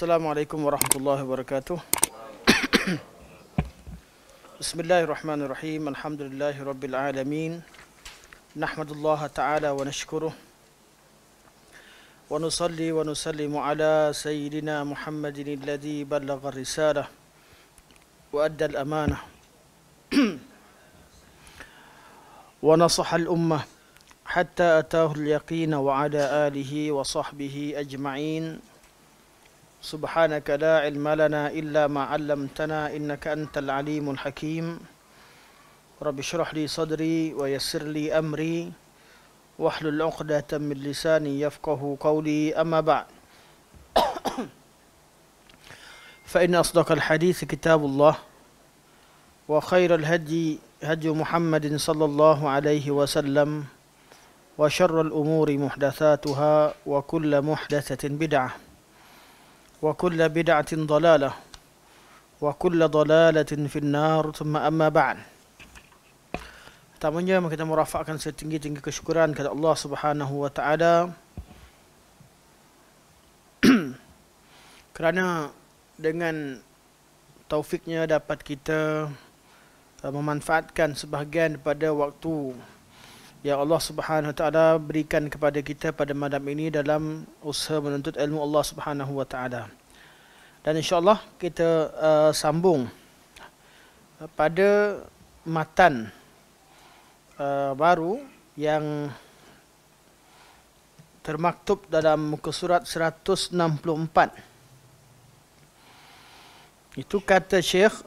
السلام عليكم ورحمة الله وبركاته بسم الله الرحمن الرحيم الحمد لله رب العالمين نحمد الله تعالى ونشكره ونصلي ونسلم على سيدنا محمد الذي بلغ الرسالة وأدى الأمانة ونصح الأمة حتى أتاه اليقين وعلى آله وصحبه أجمعين سبحانك لا علم لنا إلا ما علمتنا إنك أنت العليم الحكيم رب اشرح لي صدري ويسر لي أمري واحلل عقدة من لساني يفقه قولي أما بعد فإن أصدق الحديث كتاب الله وخير الهدي هدي محمد صلى الله عليه وسلم وشر الأمور محدثاتها وكل محدثة بدعة wa kulla bid'atin dalalah wa kulla dalalatin fin nar thumma amma ba'd Pertamanya kita merafakkan setinggi-tinggi kesyukuran kepada Allah Subhanahu wa taala kerana dengan taufiknya dapat kita uh, memanfaatkan sebahagian daripada waktu yang Allah Subhanahu Wa Taala berikan kepada kita pada malam ini dalam usaha menuntut ilmu Allah Subhanahu Wa Taala. Dan insyaAllah kita uh, sambung uh, pada matan uh, baru yang termaktub dalam muka surat 164. Itu kata Syekh,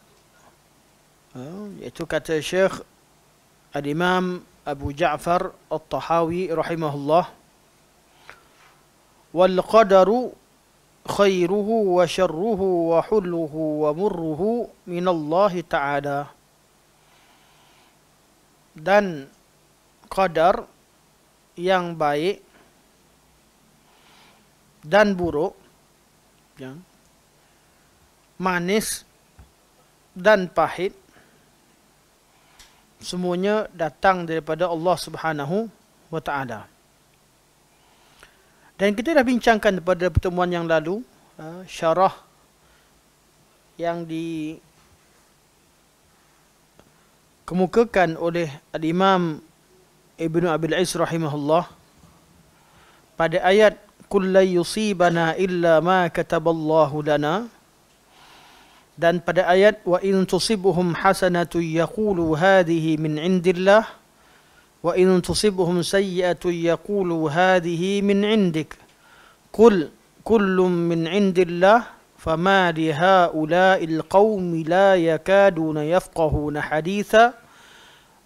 uh, itu kata Syekh Al-Imam Abu Ja'far At-Tahawi rahimahullah wal qadaru khairuhu wa sharruhu wa hulluhu wa murruhu min Allah Ta'ala dan qadar yang baik dan buruk yang manis dan pahit semuanya datang daripada Allah Subhanahu wa taala. Dan kita dah bincangkan pada pertemuan yang lalu ha, syarah yang di kemukakan oleh al-Imam Ibn Abil Is rahimahullah pada ayat "Kullayusibana illa ma kataballahu lana Dan pada ayat wa in tusibuhum hasanatu yaqulu hadhihi min indillah wa in tusibuhum sayyi'atu yaqulu hadhihi min indik. Qul kullum min indillah fama li haula'il qaumi la yakaduna yafqahuna haditha.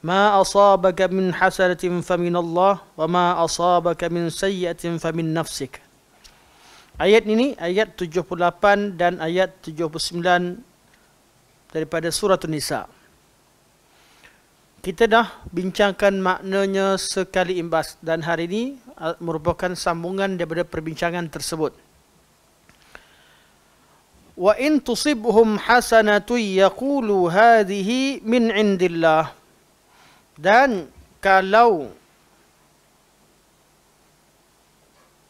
ما أصابك من حسنة فمن الله وما أصابك من سيئة فمن نفسك Ayat ini ayat 78 dan ayat 79 daripada surah An-Nisa. Kita dah bincangkan maknanya sekali imbas dan hari ini uh, merupakan sambungan daripada perbincangan tersebut. Wa in tusibhum hasanatu yaqulu hadhihi min indillah. Dan kalau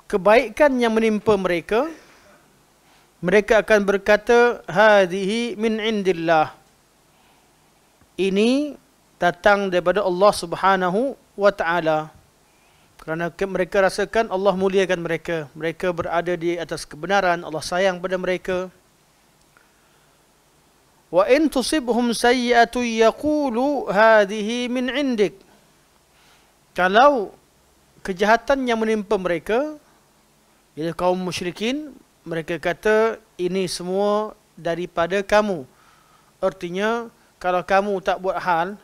kebaikan yang menimpa mereka mereka akan berkata hadhihi min indillah ini datang daripada Allah Subhanahu wa taala kerana mereka rasakan Allah muliakan mereka mereka berada di atas kebenaran Allah sayang pada mereka wa in tusibhum sayyi'atu yaqulu hadhihi min indik kalau kejahatan yang menimpa mereka bila kaum musyrikin, mereka kata ini semua daripada kamu. Artinya, kalau kamu tak buat hal,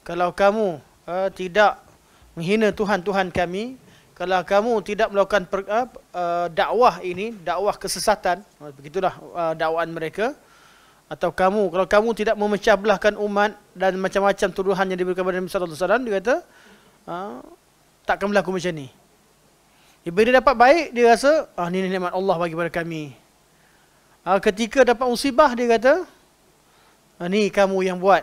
kalau kamu uh, tidak menghina Tuhan-Tuhan kami, kalau kamu tidak melakukan per, uh, uh, dakwah ini, dakwah kesesatan, begitulah uh, dakwaan mereka, atau kamu, kalau kamu tidak memecah belahkan umat dan macam-macam tuduhan yang diberikan kepada Nabi SAW, dia kata, uh, takkan berlaku macam ini. Ya, dia bila dapat baik, dia rasa, ah ini nikmat Allah bagi kepada kami. Ah, ketika dapat musibah, dia kata, ah, ni kamu yang buat.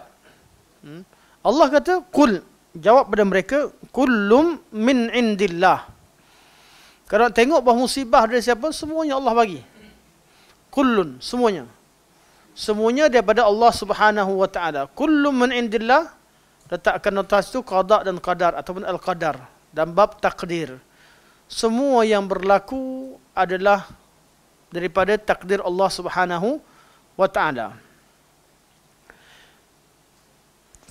Hmm? Allah kata, kul. Jawab pada mereka, kullum min indillah. Kalau tengok bahawa musibah dari siapa, semuanya Allah bagi. Kullun, semuanya. Semuanya daripada Allah subhanahu wa ta'ala. Kullum min indillah. Letakkan notas itu, qadak dan qadar. Ataupun al-qadar. Dan bab Takdir semua yang berlaku adalah daripada takdir Allah Subhanahu wa taala.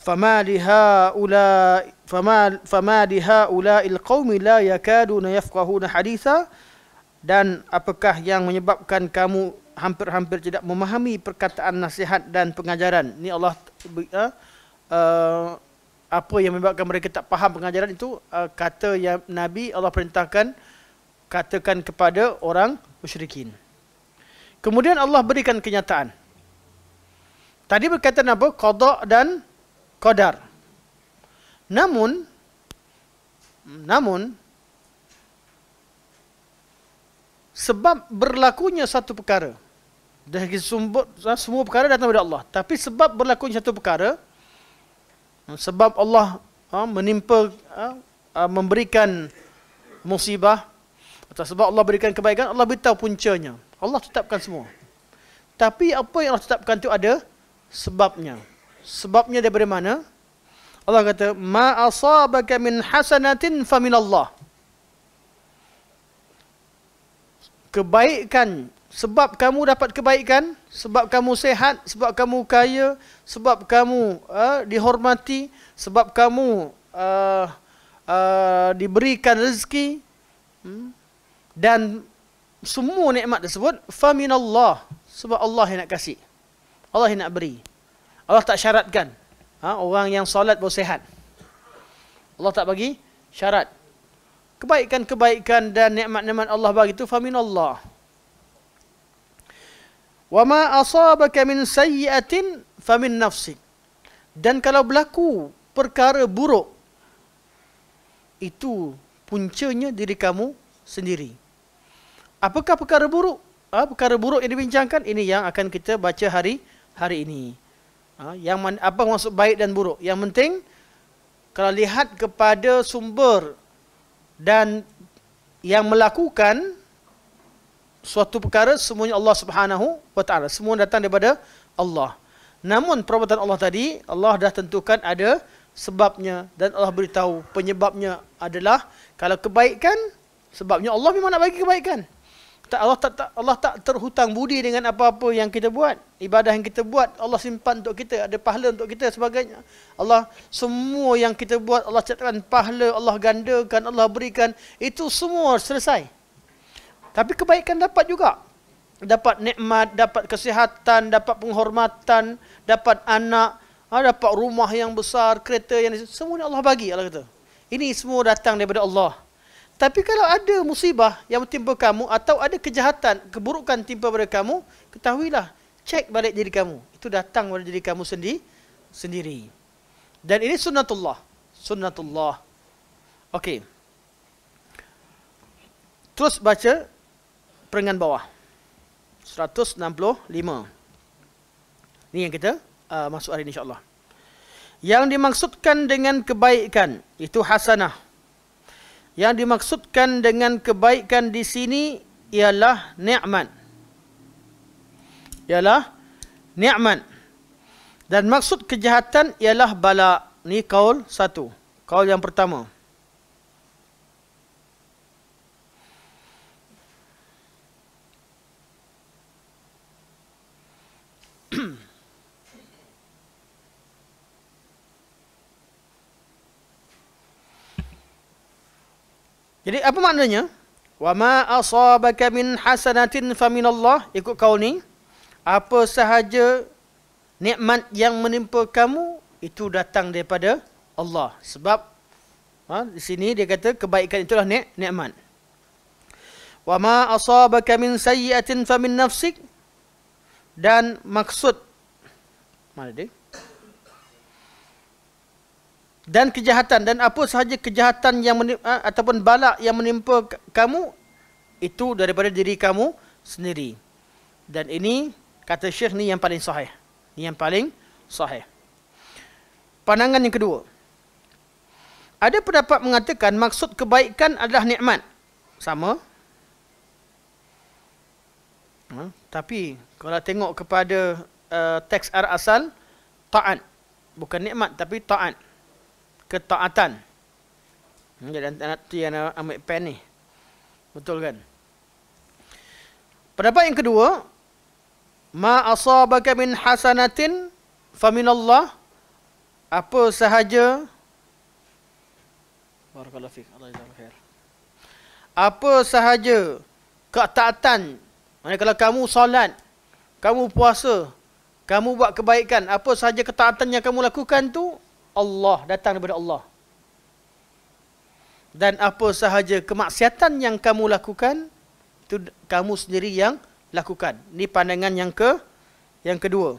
فما لهؤلاء فما فما لهؤلاء القوم لا يكادون يفقهون حديثا dan apakah yang menyebabkan kamu hampir-hampir tidak memahami perkataan nasihat dan pengajaran Ini Allah uh, apa yang membuatkan mereka tak faham pengajaran itu uh, kata yang nabi Allah perintahkan katakan kepada orang musyrikin kemudian Allah berikan kenyataan tadi berkaitan apa qada dan qadar namun namun sebab berlakunya satu perkara dari semua perkara datang daripada Allah tapi sebab berlakunya satu perkara sebab Allah ha, menimpa ha, ha, memberikan musibah atau sebab Allah berikan kebaikan Allah beritahu puncanya Allah tetapkan semua tapi apa yang Allah tetapkan itu ada sebabnya sebabnya daripada mana Allah kata ma asabaka min hasanatin fa min Allah kebaikan sebab kamu dapat kebaikan, sebab kamu sehat, sebab kamu kaya, sebab kamu uh, dihormati, sebab kamu uh, uh, diberikan rezeki hmm, dan semua nikmat tersebut famin Allah sebab Allah yang nak kasih. Allah yang nak beri. Allah tak syaratkan ha, orang yang solat boleh sehat. Allah tak bagi syarat. Kebaikan-kebaikan dan nikmat-nikmat Allah bagi itu famin Allah. Wama asabaka min sayyiatin famin nafsik. Dan kalau berlaku perkara buruk itu puncanya diri kamu sendiri. Apakah perkara buruk? Ah, perkara buruk yang dibincangkan ini yang akan kita baca hari hari ini. Ah, yang man, apa maksud baik dan buruk? Yang penting kalau lihat kepada sumber dan yang melakukan suatu perkara semuanya Allah Subhanahu wa taala. Semua datang daripada Allah. Namun perbuatan Allah tadi Allah dah tentukan ada sebabnya dan Allah beritahu penyebabnya adalah kalau kebaikan sebabnya Allah memang nak bagi kebaikan. Tak Allah tak, tak Allah tak terhutang budi dengan apa-apa yang kita buat. Ibadah yang kita buat Allah simpan untuk kita, ada pahala untuk kita sebagainya. Allah semua yang kita buat Allah catatkan pahala, Allah gandakan, Allah berikan. Itu semua selesai. Tapi kebaikan dapat juga. Dapat nikmat, dapat kesihatan, dapat penghormatan, dapat anak, ha, dapat rumah yang besar, kereta yang semua ni Allah bagi Allah kata. Ini semua datang daripada Allah. Tapi kalau ada musibah yang timpa kamu atau ada kejahatan, keburukan timpa pada kamu, ketahuilah, cek balik diri kamu. Itu datang pada diri kamu sendiri sendiri. Dan ini sunnatullah. Sunnatullah. Okey. Terus baca Peringan bawah. 165. Ini yang kita uh, masuk hari ini insyaAllah. Yang dimaksudkan dengan kebaikan itu hasanah. Yang dimaksudkan dengan kebaikan di sini ialah nikmat. Ialah nikmat. Dan maksud kejahatan ialah balak Ini kaul satu. Kaul yang pertama. Pertama. Jadi apa maknanya? Wa ma asabaka min hasanatin fa min Allah. Ikut kau ni. Apa sahaja nikmat yang menimpa kamu itu datang daripada Allah. Sebab ha, di sini dia kata kebaikan itulah nikmat. Wa ma asabaka min sayyi'atin fa min nafsik dan maksud mana dia? dan kejahatan dan apa sahaja kejahatan yang menimpa, eh, ataupun balak yang menimpa kamu itu daripada diri kamu sendiri dan ini kata syekh ni yang paling sahih ni yang paling sahih pandangan yang kedua ada pendapat mengatakan maksud kebaikan adalah nikmat sama Ha? Tapi kalau tengok kepada uh, teks ar asal taat bukan nikmat tapi taat ketaatan. Hmm, jadi anak tu yang ambil pen ni. Betul kan? Pendapat yang kedua, ma asabaka min hasanatin fa minallah, Apa sahaja Barakallahu fiik. Allah jazakallahu khair. Apa sahaja ketaatan Maksudnya kalau kamu salat, kamu puasa, kamu buat kebaikan, apa sahaja ketaatan yang kamu lakukan tu Allah datang daripada Allah. Dan apa sahaja kemaksiatan yang kamu lakukan, itu kamu sendiri yang lakukan. Ini pandangan yang ke yang kedua.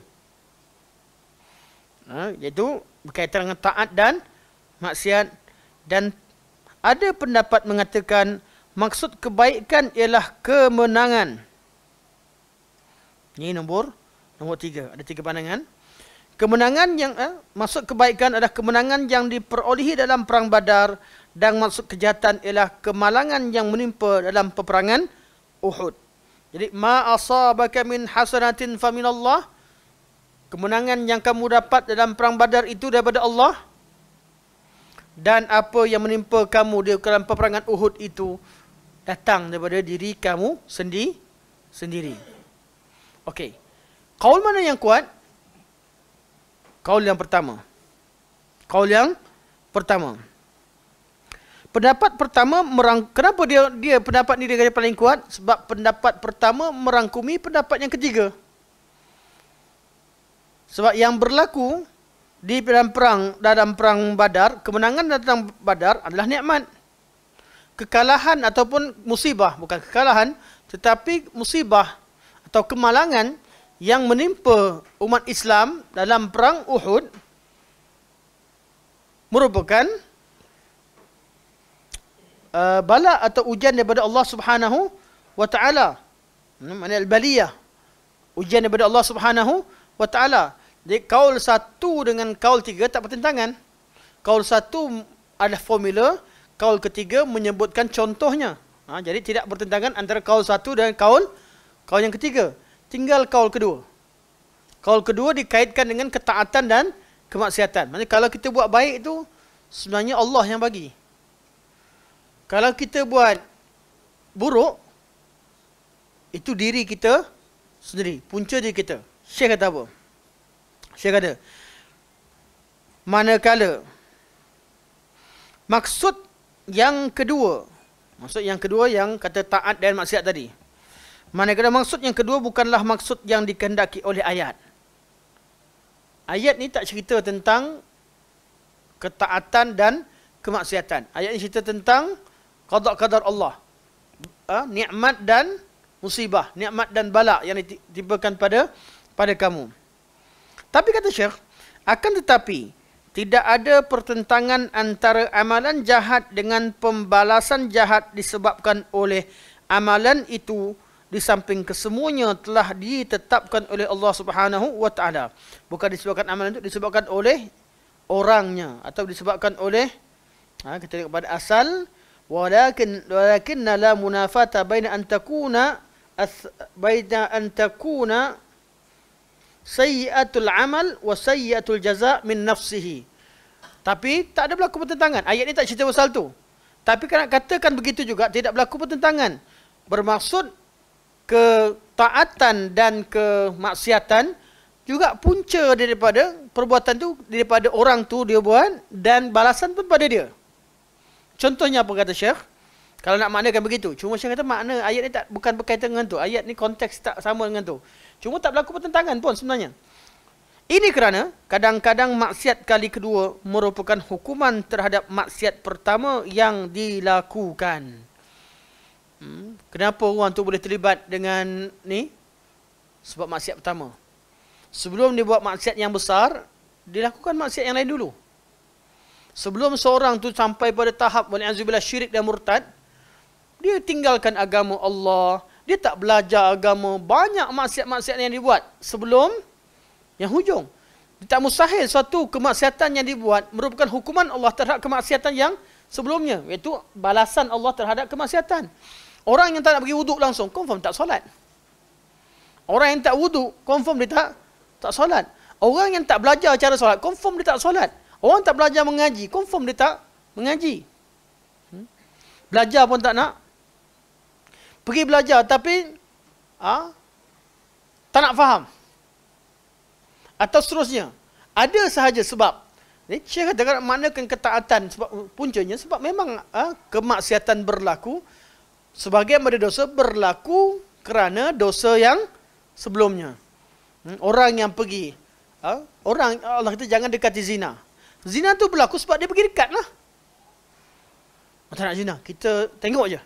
Ha, iaitu berkaitan dengan taat dan maksiat dan ada pendapat mengatakan maksud kebaikan ialah kemenangan. Ini nombor nombor tiga. Ada tiga pandangan. Kemenangan yang eh, masuk kebaikan adalah kemenangan yang diperolehi dalam perang badar dan masuk kejahatan ialah kemalangan yang menimpa dalam peperangan Uhud. Jadi ma asabaka min hasanatin fa minallah Kemenangan yang kamu dapat dalam perang badar itu daripada Allah. Dan apa yang menimpa kamu di dalam peperangan Uhud itu datang daripada diri kamu sendiri sendiri. Okey. Kaul mana yang kuat? Kaul yang pertama. Kaul yang pertama. Pendapat pertama merang kenapa dia dia pendapat ni dia paling kuat? Sebab pendapat pertama merangkumi pendapat yang ketiga. Sebab yang berlaku di dalam perang dalam perang Badar, kemenangan datang Badar adalah nikmat. Kekalahan ataupun musibah, bukan kekalahan, tetapi musibah atau kemalangan yang menimpa umat Islam dalam perang Uhud merupakan uh, bala atau ujian daripada Allah Subhanahu wa taala. Hmm, Mana al-baliyah? Ujian daripada Allah Subhanahu wa taala. Jadi kaul satu dengan kaul tiga tak bertentangan. Kaul satu adalah formula, kaul ketiga menyebutkan contohnya. Ha, jadi tidak bertentangan antara kaul satu dan kaul Kaul yang ketiga, tinggal kaul kedua. Kaul kedua dikaitkan dengan ketaatan dan kemaksiatan. Maksudnya kalau kita buat baik itu, sebenarnya Allah yang bagi. Kalau kita buat buruk, itu diri kita sendiri, punca diri kita. Syekh kata apa? Syekh kata, manakala maksud yang kedua, maksud yang kedua yang kata taat dan maksiat tadi, Manakala maksud yang kedua bukanlah maksud yang dikehendaki oleh ayat. Ayat ni tak cerita tentang ketaatan dan kemaksiatan. Ayat ini cerita tentang qadar-qadar Allah. Ha? Ah, Ni'mat dan musibah. Ni'mat dan balak yang ditimpakan pada pada kamu. Tapi kata Syekh, akan tetapi tidak ada pertentangan antara amalan jahat dengan pembalasan jahat disebabkan oleh Amalan itu di samping kesemuanya telah ditetapkan oleh Allah Subhanahu wa taala bukan disebabkan amalan itu disebabkan oleh orangnya atau disebabkan oleh ha, kita lihat pada asal walakin walakin la munafata baina an takuna baina an takuna sayyatul amal wa sayyatul jaza min nafsihi tapi tak ada berlaku pertentangan ayat ni tak cerita pasal tu tapi kena katakan begitu juga tidak berlaku pertentangan bermaksud ketaatan dan kemaksiatan juga punca daripada perbuatan tu daripada orang tu dia buat dan balasan pun pada dia. Contohnya apa kata Syekh? Kalau nak maknakan begitu. Cuma Syekh kata makna ayat ni tak bukan berkaitan dengan tu. Ayat ni konteks tak sama dengan tu. Cuma tak berlaku pertentangan pun sebenarnya. Ini kerana kadang-kadang maksiat kali kedua merupakan hukuman terhadap maksiat pertama yang dilakukan. Hmm. Kenapa orang tu boleh terlibat dengan ni? Sebab maksiat pertama. Sebelum dia buat maksiat yang besar, dia lakukan maksiat yang lain dulu. Sebelum seorang tu sampai pada tahap wali azubillah syirik dan murtad, dia tinggalkan agama Allah, dia tak belajar agama, banyak maksiat-maksiat yang dibuat sebelum yang hujung. Dia tak mustahil satu kemaksiatan yang dibuat merupakan hukuman Allah terhadap kemaksiatan yang sebelumnya, iaitu balasan Allah terhadap kemaksiatan. Orang yang tak nak pergi wuduk langsung, confirm tak solat. Orang yang tak wuduk, confirm dia tak tak solat. Orang yang tak belajar cara solat, confirm dia tak solat. Orang tak belajar mengaji, confirm dia tak mengaji. Hmm? Belajar pun tak nak. Pergi belajar tapi ha? tak nak faham. Atau seterusnya. Ada sahaja sebab. Ini Syekh kata, maknakan ketaatan sebab, puncanya sebab memang ha? kemaksiatan berlaku. Sebagai pada dosa berlaku kerana dosa yang sebelumnya. Hmm, orang yang pergi. Ha, orang, Allah kata jangan dekati zina. Zina tu berlaku sebab dia pergi dekat lah. Tak nak zina. Kita tengok je.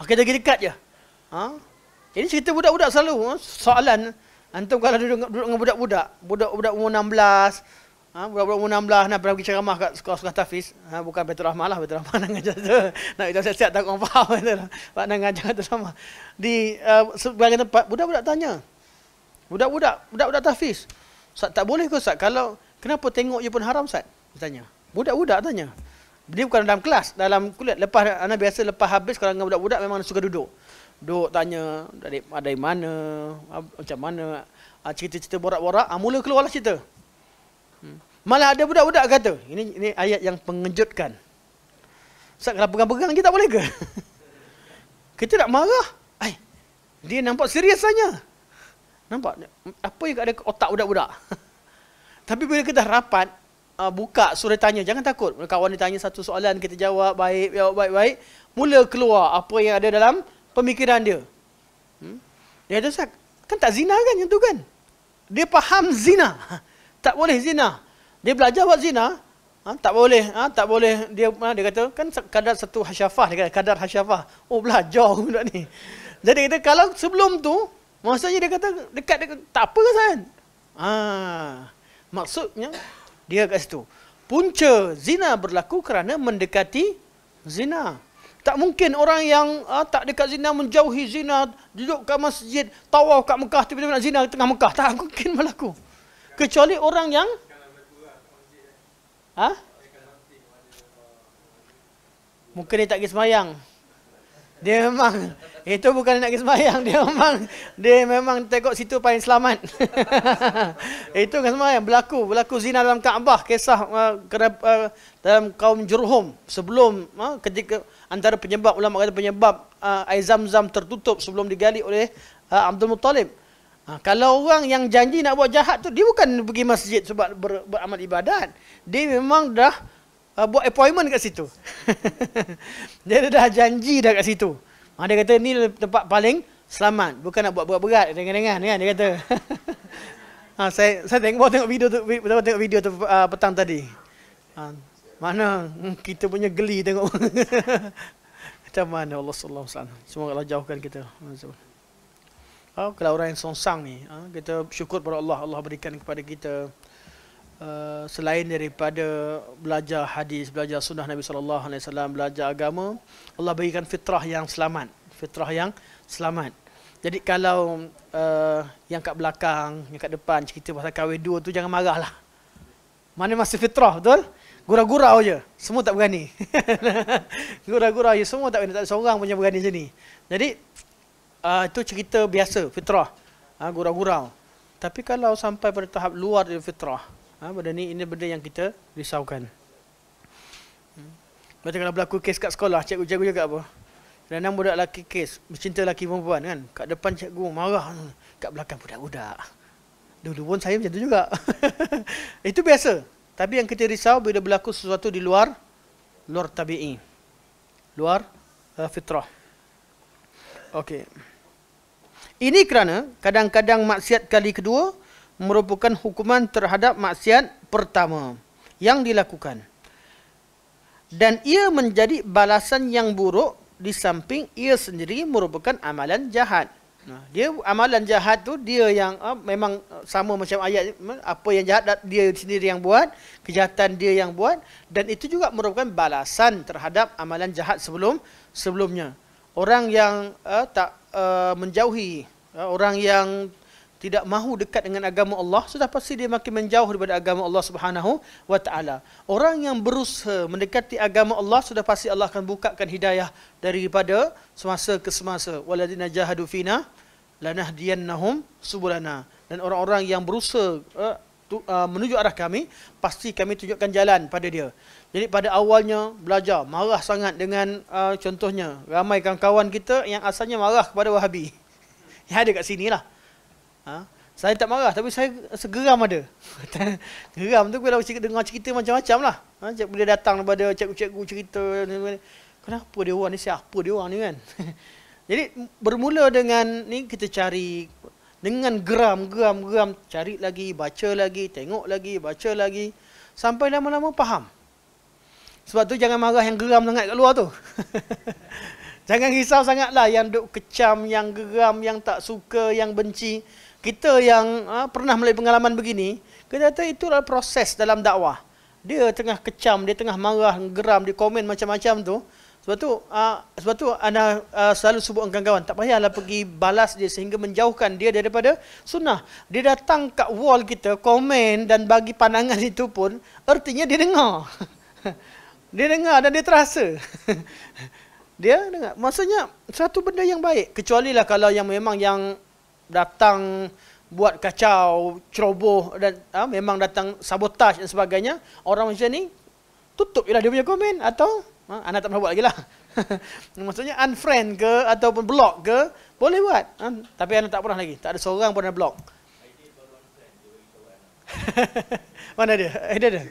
Ah, kita pergi dekat je. Ha? Ini cerita budak-budak selalu. Ha? Soalan. Antum kalau duduk, duduk dengan budak-budak. Budak-budak umur Ha, budak-budak umur 16 nak pernah pergi ceramah kat sekolah-sekolah tafiz. Ha, bukan Petra Rahmah lah, Petra Rahmah nak ngajar tu. Nak kita siap-siap tak orang faham. nak ngajar tu sama. Di uh, eh, sebagian tempat, budak-budak tanya. Budak-budak, budak-budak tafiz. Ustaz, tak boleh ke Ustaz? Kalau, kenapa tengok je pun haram Ustaz? Dia tanya. Budak-budak tanya. Dia bukan dalam kelas, dalam kulit. Lepas, anak biasa lepas habis, kalau dengan budak-budak memang suka duduk. Duduk tanya, ada dari mana, macam mana. Ah, cerita-cerita borak-borak, ah, mula keluarlah cerita. Malah ada budak-budak kata, ini ini ayat yang mengejutkan. Ustaz kalau pegang-pegang kita tak boleh ke? kita nak marah. Ay, dia nampak serius saja. Nampak? Apa yang ada otak budak-budak? Tapi bila kita rapat, ah, buka surat tanya, jangan takut. Kawan dia tanya satu soalan, kita jawab baik, jawab baik-baik. Mula keluar apa yang ada dalam pemikiran dia. Hmm? Dia kata, kan tak zina kan yang tu kan? Dia faham zina. tak boleh zina dia belajar buat zina ha, tak boleh ha, tak boleh dia ha, dia kata kan kadar satu hasyafah dia kata kadar hasyafah oh belajar budak ni jadi kita kalau sebelum tu maksudnya dia kata dekat dekat tak apa kan ha, maksudnya dia kat situ punca zina berlaku kerana mendekati zina tak mungkin orang yang ha, tak dekat zina menjauhi zina duduk kat masjid tawaf kat Mekah tiba-tiba nak zina tengah Mekah tak mungkin berlaku kecuali orang yang Ha? Muka dia tak pergi semayang. Dia memang, itu bukan nak pergi semayang. Dia memang, dia memang tengok situ paling selamat. itu kan semayang. Berlaku, berlaku zina dalam Kaabah. Kisah uh, uh, dalam kaum Jurhum. Sebelum, uh, ketika antara penyebab, ulama kata penyebab uh, air zam-zam tertutup sebelum digali oleh uh, Abdul Muttalib. Ha, kalau orang yang janji nak buat jahat tu dia bukan pergi masjid sebab ber, beramal ibadat. Dia memang dah uh, buat appointment kat situ. dia dah janji dah kat situ. Ha, dia kata ni tempat paling selamat. Bukan nak buat berat-berat dengan-dengan kan dia kata. ha, saya saya tengok tengok video tu pertama tengok video tu uh, petang tadi. Ha, mana hmm, kita punya geli tengok. Macam mana Allah Subhanahu Semoga Allah jauhkan kita. Ah, kalau orang yang songsang ni. Uh, kita syukur kepada Allah, Allah berikan kepada kita uh, selain daripada belajar hadis, belajar sunnah Nabi Sallallahu Alaihi Wasallam, belajar agama, Allah berikan fitrah yang selamat, fitrah yang selamat. Jadi kalau uh, yang kat belakang, yang kat depan cerita pasal kahwin dua tu jangan lah. Mana masih fitrah betul? Gurau-gurau je. Semua tak berani. Gurau-gurau je. Semua tak berani. Tak ada seorang pun yang berani sini. Jadi, uh, itu cerita biasa fitrah uh, gurau-gurau tapi kalau sampai pada tahap luar dari fitrah uh, benda ni ini benda yang kita risaukan hmm. macam kalau berlaku kes kat sekolah cikgu-cikgu juga. apa kerana budak lelaki kes bercinta lelaki perempuan kan kat depan cikgu marah kat belakang budak-budak dulu pun saya macam tu juga itu biasa tapi yang kita risau bila berlaku sesuatu di luar luar tabi'i luar uh, fitrah Okay. Ini kerana kadang-kadang maksiat kali kedua merupakan hukuman terhadap maksiat pertama yang dilakukan. Dan ia menjadi balasan yang buruk di samping ia sendiri merupakan amalan jahat. Dia amalan jahat tu dia yang uh, memang sama macam ayat apa yang jahat dia sendiri yang buat, kejahatan dia yang buat dan itu juga merupakan balasan terhadap amalan jahat sebelum sebelumnya. Orang yang uh, tak Uh, menjauhi uh, orang yang tidak mahu dekat dengan agama Allah sudah pasti dia makin menjauh daripada agama Allah Subhanahu wa taala. Orang yang berusaha mendekati agama Allah sudah pasti Allah akan bukakan hidayah daripada semasa ke semasa. Waladina jahadu fina lanahdiyannahum subulana. Dan orang-orang yang berusaha uh, tu, uh, menuju arah kami pasti kami tunjukkan jalan pada dia. Jadi pada awalnya belajar marah sangat dengan uh, contohnya ramai kawan-kawan kita yang asalnya marah kepada Wahabi. yang ada kat sinilah. Ha? Saya tak marah tapi saya segeram ada. geram tu bila cerita, dengar cerita macam-macam lah. Ha? Bila datang daripada cikgu-cikgu cerita. Kenapa dia orang ni? Siapa dia orang ni kan? Jadi bermula dengan ni kita cari dengan geram, geram, geram. Cari lagi, baca lagi, tengok lagi, baca lagi. Sampai lama-lama faham. Sebab tu jangan marah yang geram sangat kat luar tu. jangan risau sangatlah yang duk kecam, yang geram, yang tak suka, yang benci. Kita yang ha, pernah melalui pengalaman begini, kita kata itu adalah proses dalam dakwah. Dia tengah kecam, dia tengah marah, geram, dia komen macam-macam tu. Sebab tu, uh, sebab tu anda uh, ha, selalu sebut dengan kawan-kawan, tak payahlah pergi balas dia sehingga menjauhkan dia daripada sunnah. Dia datang kat wall kita, komen dan bagi pandangan itu pun, artinya dia dengar. dia dengar dan dia terasa. dia dengar. Maksudnya satu benda yang baik. Kecuali lah kalau yang memang yang datang buat kacau, ceroboh dan ha, memang datang sabotaj dan sebagainya. Orang macam ni tutup lah dia punya komen atau ha, ah, anak tak pernah buat lagi lah. Maksudnya unfriend ke ataupun block ke boleh buat. Ha, tapi anak tak pernah lagi. Tak ada seorang pun nak block. Mana dia? Eh, dia ada.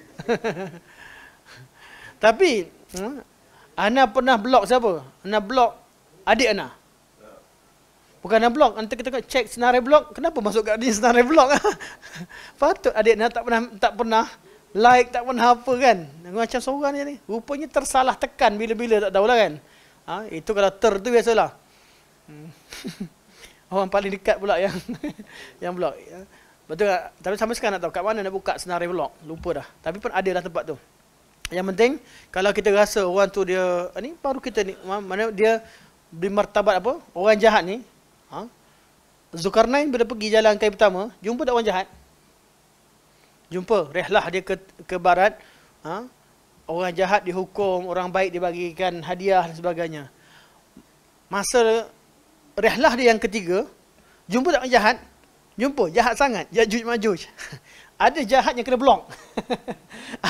Tapi hmm, Ana pernah blok siapa? Ana blok adik Ana. Bukan Ana blok, nanti kita cek senarai blok. Kenapa masuk kat dia senarai blok? Patut adik Ana tak pernah tak pernah like tak pernah apa kan. Macam seorang ni. Rupanya tersalah tekan bila-bila tak tahulah kan. Ha, itu kalau ter tu biasalah. Hmm. orang paling dekat pula yang yang blok. Betul tak? Tapi sama sekarang nak tahu kat mana nak buka senarai blok. Lupa dah. Tapi pun adalah tempat tu. Yang penting kalau kita rasa orang tu dia ah, ni baru kita ni mana dia beri martabat apa? Orang jahat ni. Ha? Zulkarnain bila pergi jalan kali pertama, jumpa tak orang jahat? Jumpa rehlah dia ke ke barat. Ha? Orang jahat dihukum, orang baik dibagikan hadiah dan sebagainya. Masa rehlah dia yang ketiga, jumpa tak orang jahat? Jumpa, jahat sangat. Jajuj majuj. ada jahat yang kena blok.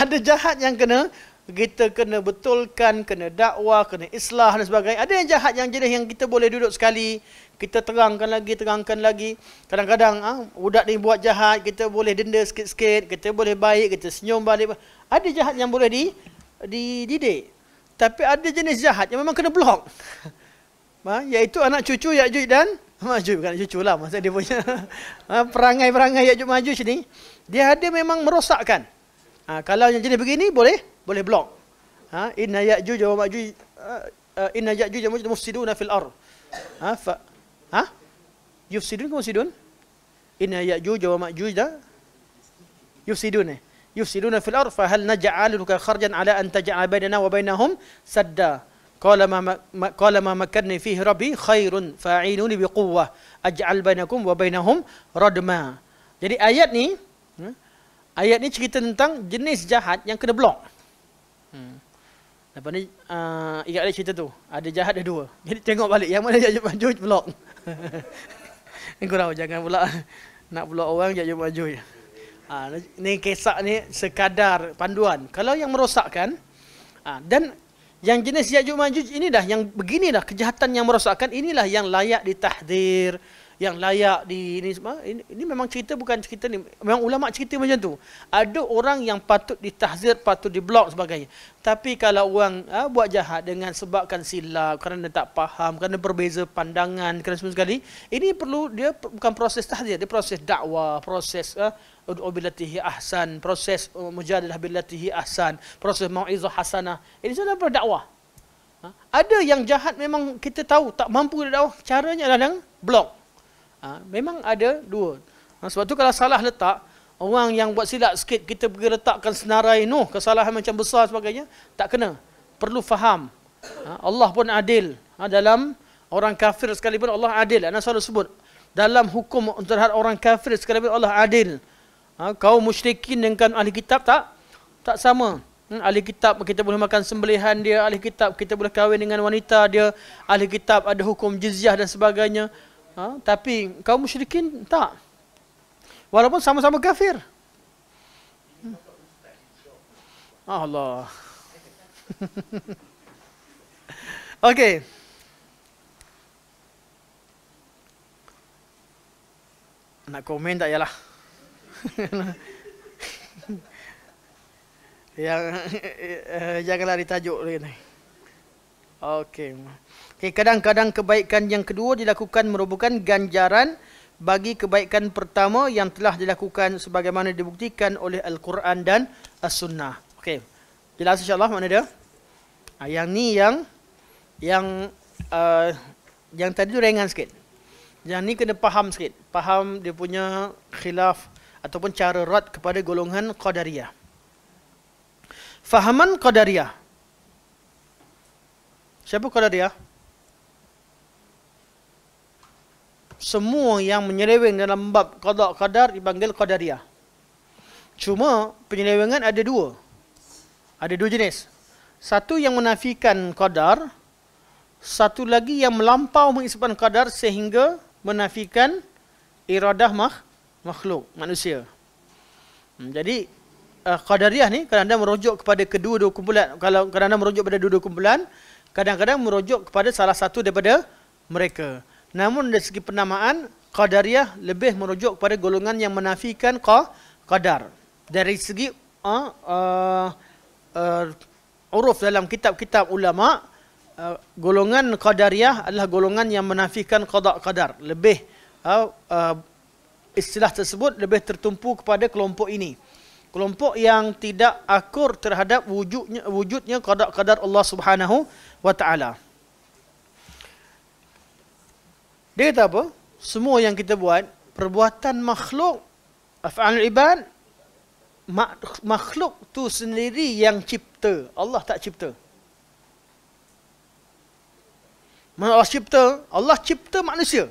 ada jahat yang kena kita kena betulkan, kena dakwah, kena islah dan sebagainya. Ada yang jahat yang jenis yang kita boleh duduk sekali, kita terangkan lagi, terangkan lagi. Kadang-kadang ha, budak ni buat jahat, kita boleh denda sikit-sikit, kita boleh baik, kita senyum balik. Ada jahat yang boleh di dididik. Tapi ada jenis jahat yang memang kena blok. Ha, iaitu anak cucu Yakjud dan Majud. Bukan cucu lah, masa dia punya ah, perangai-perangai Yakjud Majud sini. -perangai dia ada memang merosakkan. Ha, kalau yang jenis begini boleh boleh blok. Ha, inna ya'juj wa ma'juj uh, inna ya'juj wa ma'juj mufsiduna fil ard. Ha, fa, ha? Yufsidun ke mufsidun? Inna ya'juj wa ma'juj da yufsidun. Eh? Yufsiduna fil ard fa hal naj'aluka kharjan ala an taj'a bainana wa bainahum sadda. Qala ma, ma qala ma makkani fihi rabbi khairun fa'inuni bi quwwah aj'al bainakum wa bainahum radma. Jadi ayat ni Ayat ni cerita tentang jenis jahat yang kena blok. Hmm. Lepas ni uh, ingat lagi cerita tu. Ada jahat ada dua. Jadi tengok balik yang mana jahat maju blok. Engkau tahu jangan pula nak blok orang jahat maju. Ha, ni kesak ni sekadar panduan. Kalau yang merosakkan ha, dan yang jenis jahat maju ini dah yang begini dah kejahatan yang merosakkan inilah yang layak ditahdir yang layak di ini semua ini, ini memang cerita bukan cerita ni memang ulama cerita macam tu ada orang yang patut ditahzir patut diblok sebagainya tapi kalau orang ha, buat jahat dengan sebabkan silap kerana tak faham kerana berbeza pandangan kerana semua sekali ini perlu dia bukan proses tahzir dia proses dakwah proses ha, billatihi ahsan proses uh, mujadalah billatihi ahsan proses mauizah hasanah ini sudah perlu ha? ada yang jahat memang kita tahu tak mampu dia dakwah caranya adalah dengan blok Ha, memang ada dua. Ha, sebab tu kalau salah letak, orang yang buat silap sikit, kita pergi letakkan senarai Nuh, kesalahan macam besar sebagainya, tak kena. Perlu faham. Ha, Allah pun adil. Ha, dalam orang kafir sekalipun Allah adil. Anak selalu sebut. Dalam hukum terhadap orang kafir sekalipun Allah adil. Ha, kau musyrikin dengan ahli kitab tak? Tak sama. Hmm, ahli kitab kita boleh makan sembelihan dia. Ahli kitab kita boleh kahwin dengan wanita dia. Ahli kitab ada hukum jizyah dan sebagainya. Ha? Tapi kaum musyrikin tak. Walaupun sama-sama kafir. Hmm. Allah. Okey. Nak komen tak yalah. yang uh, janganlah ditajuk lagi ni. Okey. Okay, kadang-kadang kebaikan yang kedua dilakukan merupakan ganjaran bagi kebaikan pertama yang telah dilakukan sebagaimana dibuktikan oleh Al-Quran dan As-Sunnah. Okay, Jelas insya-Allah makna dia? Ha, yang ni yang yang uh, yang tadi tu ringan sikit. Yang ni kena faham sikit. Faham dia punya khilaf ataupun cara rad kepada golongan Qadariyah. Fahaman Qadariyah. Siapa Qadariyah? Qadariyah. semua yang menyeleweng dalam bab qada qadar dipanggil qadariyah. Cuma penyelewengan ada dua. Ada dua jenis. Satu yang menafikan qadar, satu lagi yang melampau mengisipkan qadar sehingga menafikan iradah mah, makhluk manusia. Hmm, jadi uh, qadariyah ni kalau anda merujuk kepada kedua-dua kumpulan. Kalau anda merujuk kepada dua-dua kumpulan, kadang-kadang merujuk kepada salah satu daripada mereka. Namun dari segi penamaan, Qadariyah lebih merujuk kepada golongan yang menafikan Qadar. Dari segi uh, uh, uh, uruf dalam kitab-kitab ulama' Uh, golongan Qadariyah adalah golongan yang menafikan Qadar Qadar. Lebih uh, uh, istilah tersebut lebih tertumpu kepada kelompok ini. Kelompok yang tidak akur terhadap wujudnya, wujudnya kadar Qadar Allah Subhanahu SWT. Dia kata apa? Semua yang kita buat, perbuatan makhluk, af'alul ibad, makhluk tu sendiri yang cipta. Allah tak cipta. Mana Allah cipta? Allah cipta manusia.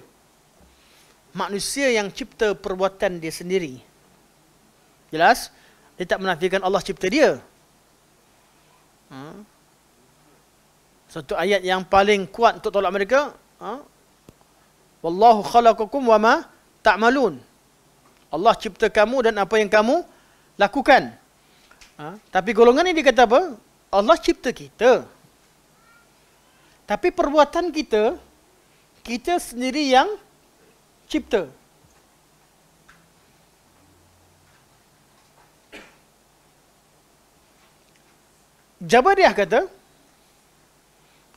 Manusia yang cipta perbuatan dia sendiri. Jelas? Dia tak menafikan Allah cipta dia. Hmm. Satu ayat yang paling kuat untuk tolak mereka. Hmm. Wallahu khalaqakum wama ta'malun. Allah cipta kamu dan apa yang kamu lakukan. Ha? Tapi golongan ini dikata apa? Allah cipta kita. Tapi perbuatan kita, kita sendiri yang cipta. Jabariah kata,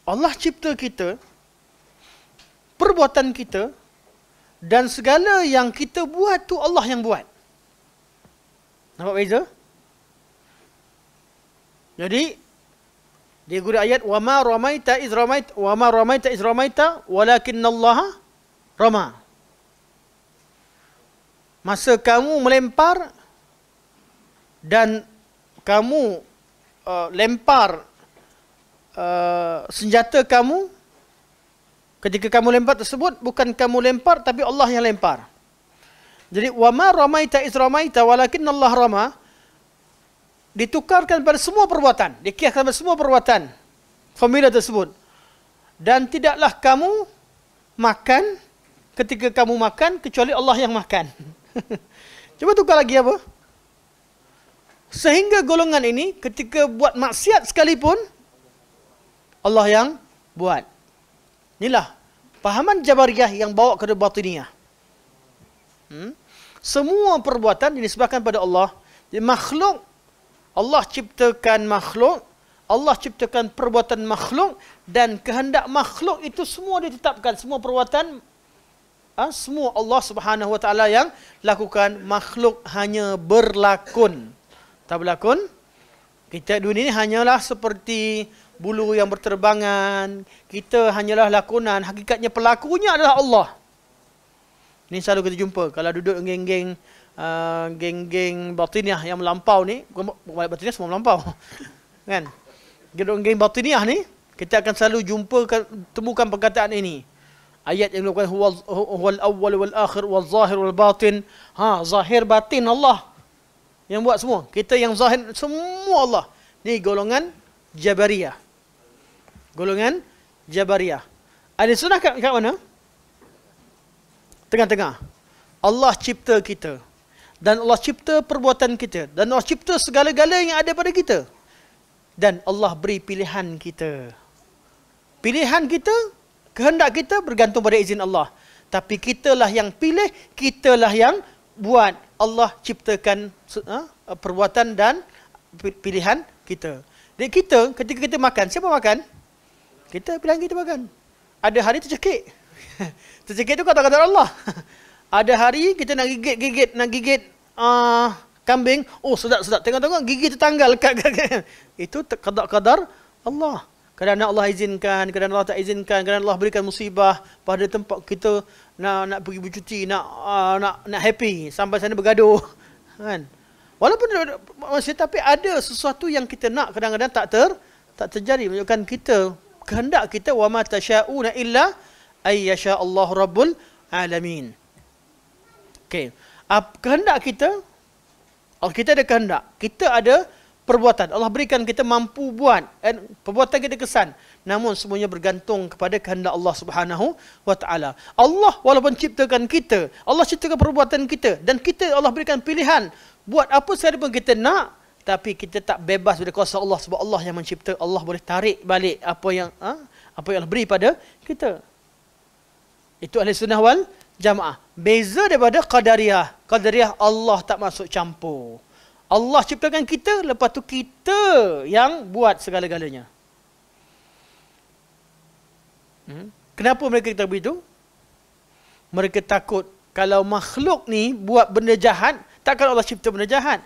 Allah cipta kita perbuatan kita dan segala yang kita buat tu Allah yang buat. Nampak beza? Jadi dia guna ayat wa ma ramaita iz ramait wa ma ramaita iz ramaita walakin Allah rama. Masa kamu melempar dan kamu uh, lempar uh, senjata kamu Ketika kamu lempar tersebut bukan kamu lempar tapi Allah yang lempar. Jadi wa ma ramaita iz ramaita walakin Allah rama ditukarkan pada semua perbuatan, dikiaskan pada semua perbuatan familia tersebut. Dan tidaklah kamu makan ketika kamu makan kecuali Allah yang makan. Cuba tukar lagi apa? Sehingga golongan ini ketika buat maksiat sekalipun Allah yang buat. Inilah pahaman Jabariyah yang bawa ke batiniah. Hmm? Semua perbuatan dinisbahkan pada Allah. Di makhluk, Allah ciptakan makhluk. Allah ciptakan perbuatan makhluk. Dan kehendak makhluk itu semua ditetapkan. Semua perbuatan Ha, semua Allah Subhanahu Wa Taala yang lakukan makhluk hanya berlakon. Tak berlakon. Kita dunia ini hanyalah seperti bulu yang berterbangan. Kita hanyalah lakonan. Hakikatnya pelakunya adalah Allah. Ini selalu kita jumpa. Kalau duduk geng-geng uh, geng-geng batiniah yang melampau ni. Bukan batiniah semua melampau. kan? Geng-geng batiniah ni. Kita akan selalu jumpa, temukan perkataan ini. Ayat yang dilakukan. Huwal awal wal akhir wal zahir wal batin. Ha, zahir batin Allah. Yang buat semua. Kita yang zahir semua Allah. Ini golongan Jabariyah golongan Jabariyah. Ahli sunnah kat, kat mana? Tengah-tengah. Allah cipta kita. Dan Allah cipta perbuatan kita. Dan Allah cipta segala-gala yang ada pada kita. Dan Allah beri pilihan kita. Pilihan kita, kehendak kita bergantung pada izin Allah. Tapi kitalah yang pilih, kitalah yang buat. Allah ciptakan ha, perbuatan dan pilihan kita. Jadi kita, ketika kita makan, siapa makan? Kita bilang kita makan. Ada hari tercekik. tercekik tu kata kata Allah. Ada hari kita nak gigit-gigit, nak gigit uh, kambing. Oh, sedap-sedap. Tengok-tengok, gigi tertanggal. Itu kata kata Allah. Kerana Allah izinkan, kerana Allah tak izinkan, kerana Allah berikan musibah pada tempat kita nak nak pergi bercuti, nak uh, nak nak happy sampai sana bergaduh. Kan? Walaupun masih tapi ada sesuatu yang kita nak kadang-kadang tak ter tak terjadi menunjukkan kita kehendak kita wa ma tasyauna illa ayyasha Allah rabbul alamin. Okey. kehendak kita Allah oh, kita ada kehendak. Kita ada perbuatan. Allah berikan kita mampu buat dan perbuatan kita kesan. Namun semuanya bergantung kepada kehendak Allah Subhanahu wa taala. Allah walaupun ciptakan kita, Allah ciptakan perbuatan kita dan kita Allah berikan pilihan buat apa sahaja pun kita nak tapi kita tak bebas daripada kuasa Allah sebab Allah yang mencipta Allah boleh tarik balik apa yang ha? apa yang Allah beri pada kita itu ahli sunnah wal jamaah beza daripada qadariyah qadariyah Allah tak masuk campur Allah ciptakan kita lepas tu kita yang buat segala-galanya hmm? kenapa mereka kata begitu mereka takut kalau makhluk ni buat benda jahat takkan Allah cipta benda jahat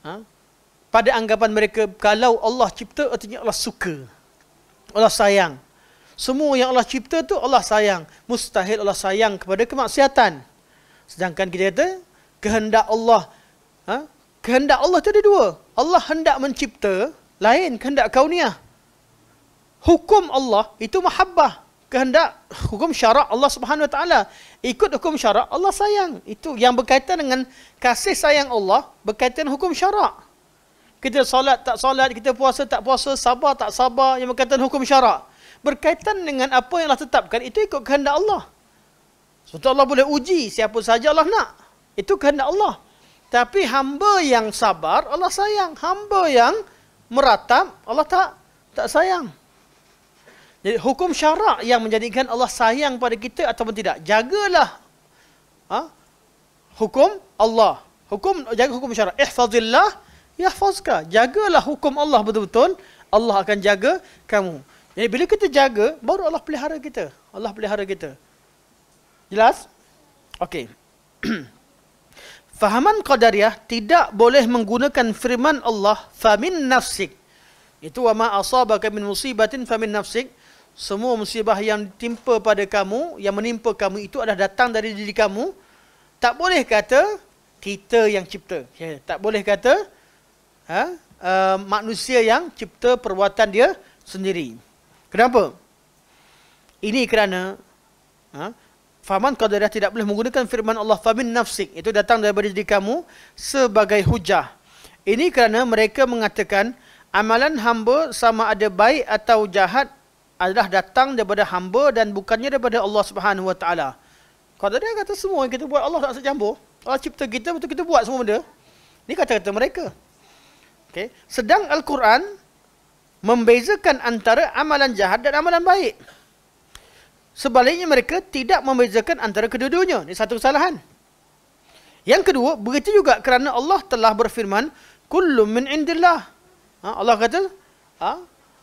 ha? pada anggapan mereka kalau Allah cipta artinya Allah suka. Allah sayang. Semua yang Allah cipta tu Allah sayang. Mustahil Allah sayang kepada kemaksiatan. Sedangkan kita kata kehendak Allah ha? kehendak Allah tu ada dua. Allah hendak mencipta lain kehendak kauniah. Hukum Allah itu mahabbah. Kehendak hukum syarak Allah Subhanahu Wa Taala. Ikut hukum syarak Allah sayang. Itu yang berkaitan dengan kasih sayang Allah berkaitan hukum syarak kita solat tak solat, kita puasa tak puasa, sabar tak sabar, yang berkaitan hukum syarak. Berkaitan dengan apa yang Allah tetapkan, itu ikut kehendak Allah. Sebab Allah boleh uji siapa sahaja Allah nak. Itu kehendak Allah. Tapi hamba yang sabar, Allah sayang. Hamba yang meratap, Allah tak tak sayang. Jadi hukum syarak yang menjadikan Allah sayang pada kita ataupun tidak. Jagalah ha? hukum Allah. Hukum jaga hukum syarak. Ihfazillah Ya yahfazka. Jagalah hukum Allah betul-betul. Allah akan jaga kamu. Jadi bila kita jaga, baru Allah pelihara kita. Allah pelihara kita. Jelas? Okey. Fahaman qadariyah tidak boleh menggunakan firman Allah famin nafsik. Itu wa ma asabaka min musibatin famin nafsik. Semua musibah yang timpa pada kamu, yang menimpa kamu itu adalah datang dari diri kamu. Tak boleh kata kita yang cipta. Ya, tak boleh kata uh, manusia yang cipta perbuatan dia sendiri. Kenapa? Ini kerana uh, faman qadarah tidak boleh menggunakan firman Allah famin nafsik itu datang daripada diri kamu sebagai hujah. Ini kerana mereka mengatakan amalan hamba sama ada baik atau jahat adalah datang daripada hamba dan bukannya daripada Allah Subhanahu Wa Taala. Qadariyah kata semua yang kita buat Allah tak sejambo. Allah cipta kita betul kita buat semua benda. Ini kata-kata mereka. Okay. Sedang Al-Quran membezakan antara amalan jahat dan amalan baik. Sebaliknya mereka tidak membezakan antara kedua-duanya. Ini satu kesalahan. Yang kedua, begitu juga kerana Allah telah berfirman, Kullu min indillah. Ha, Allah kata, ha,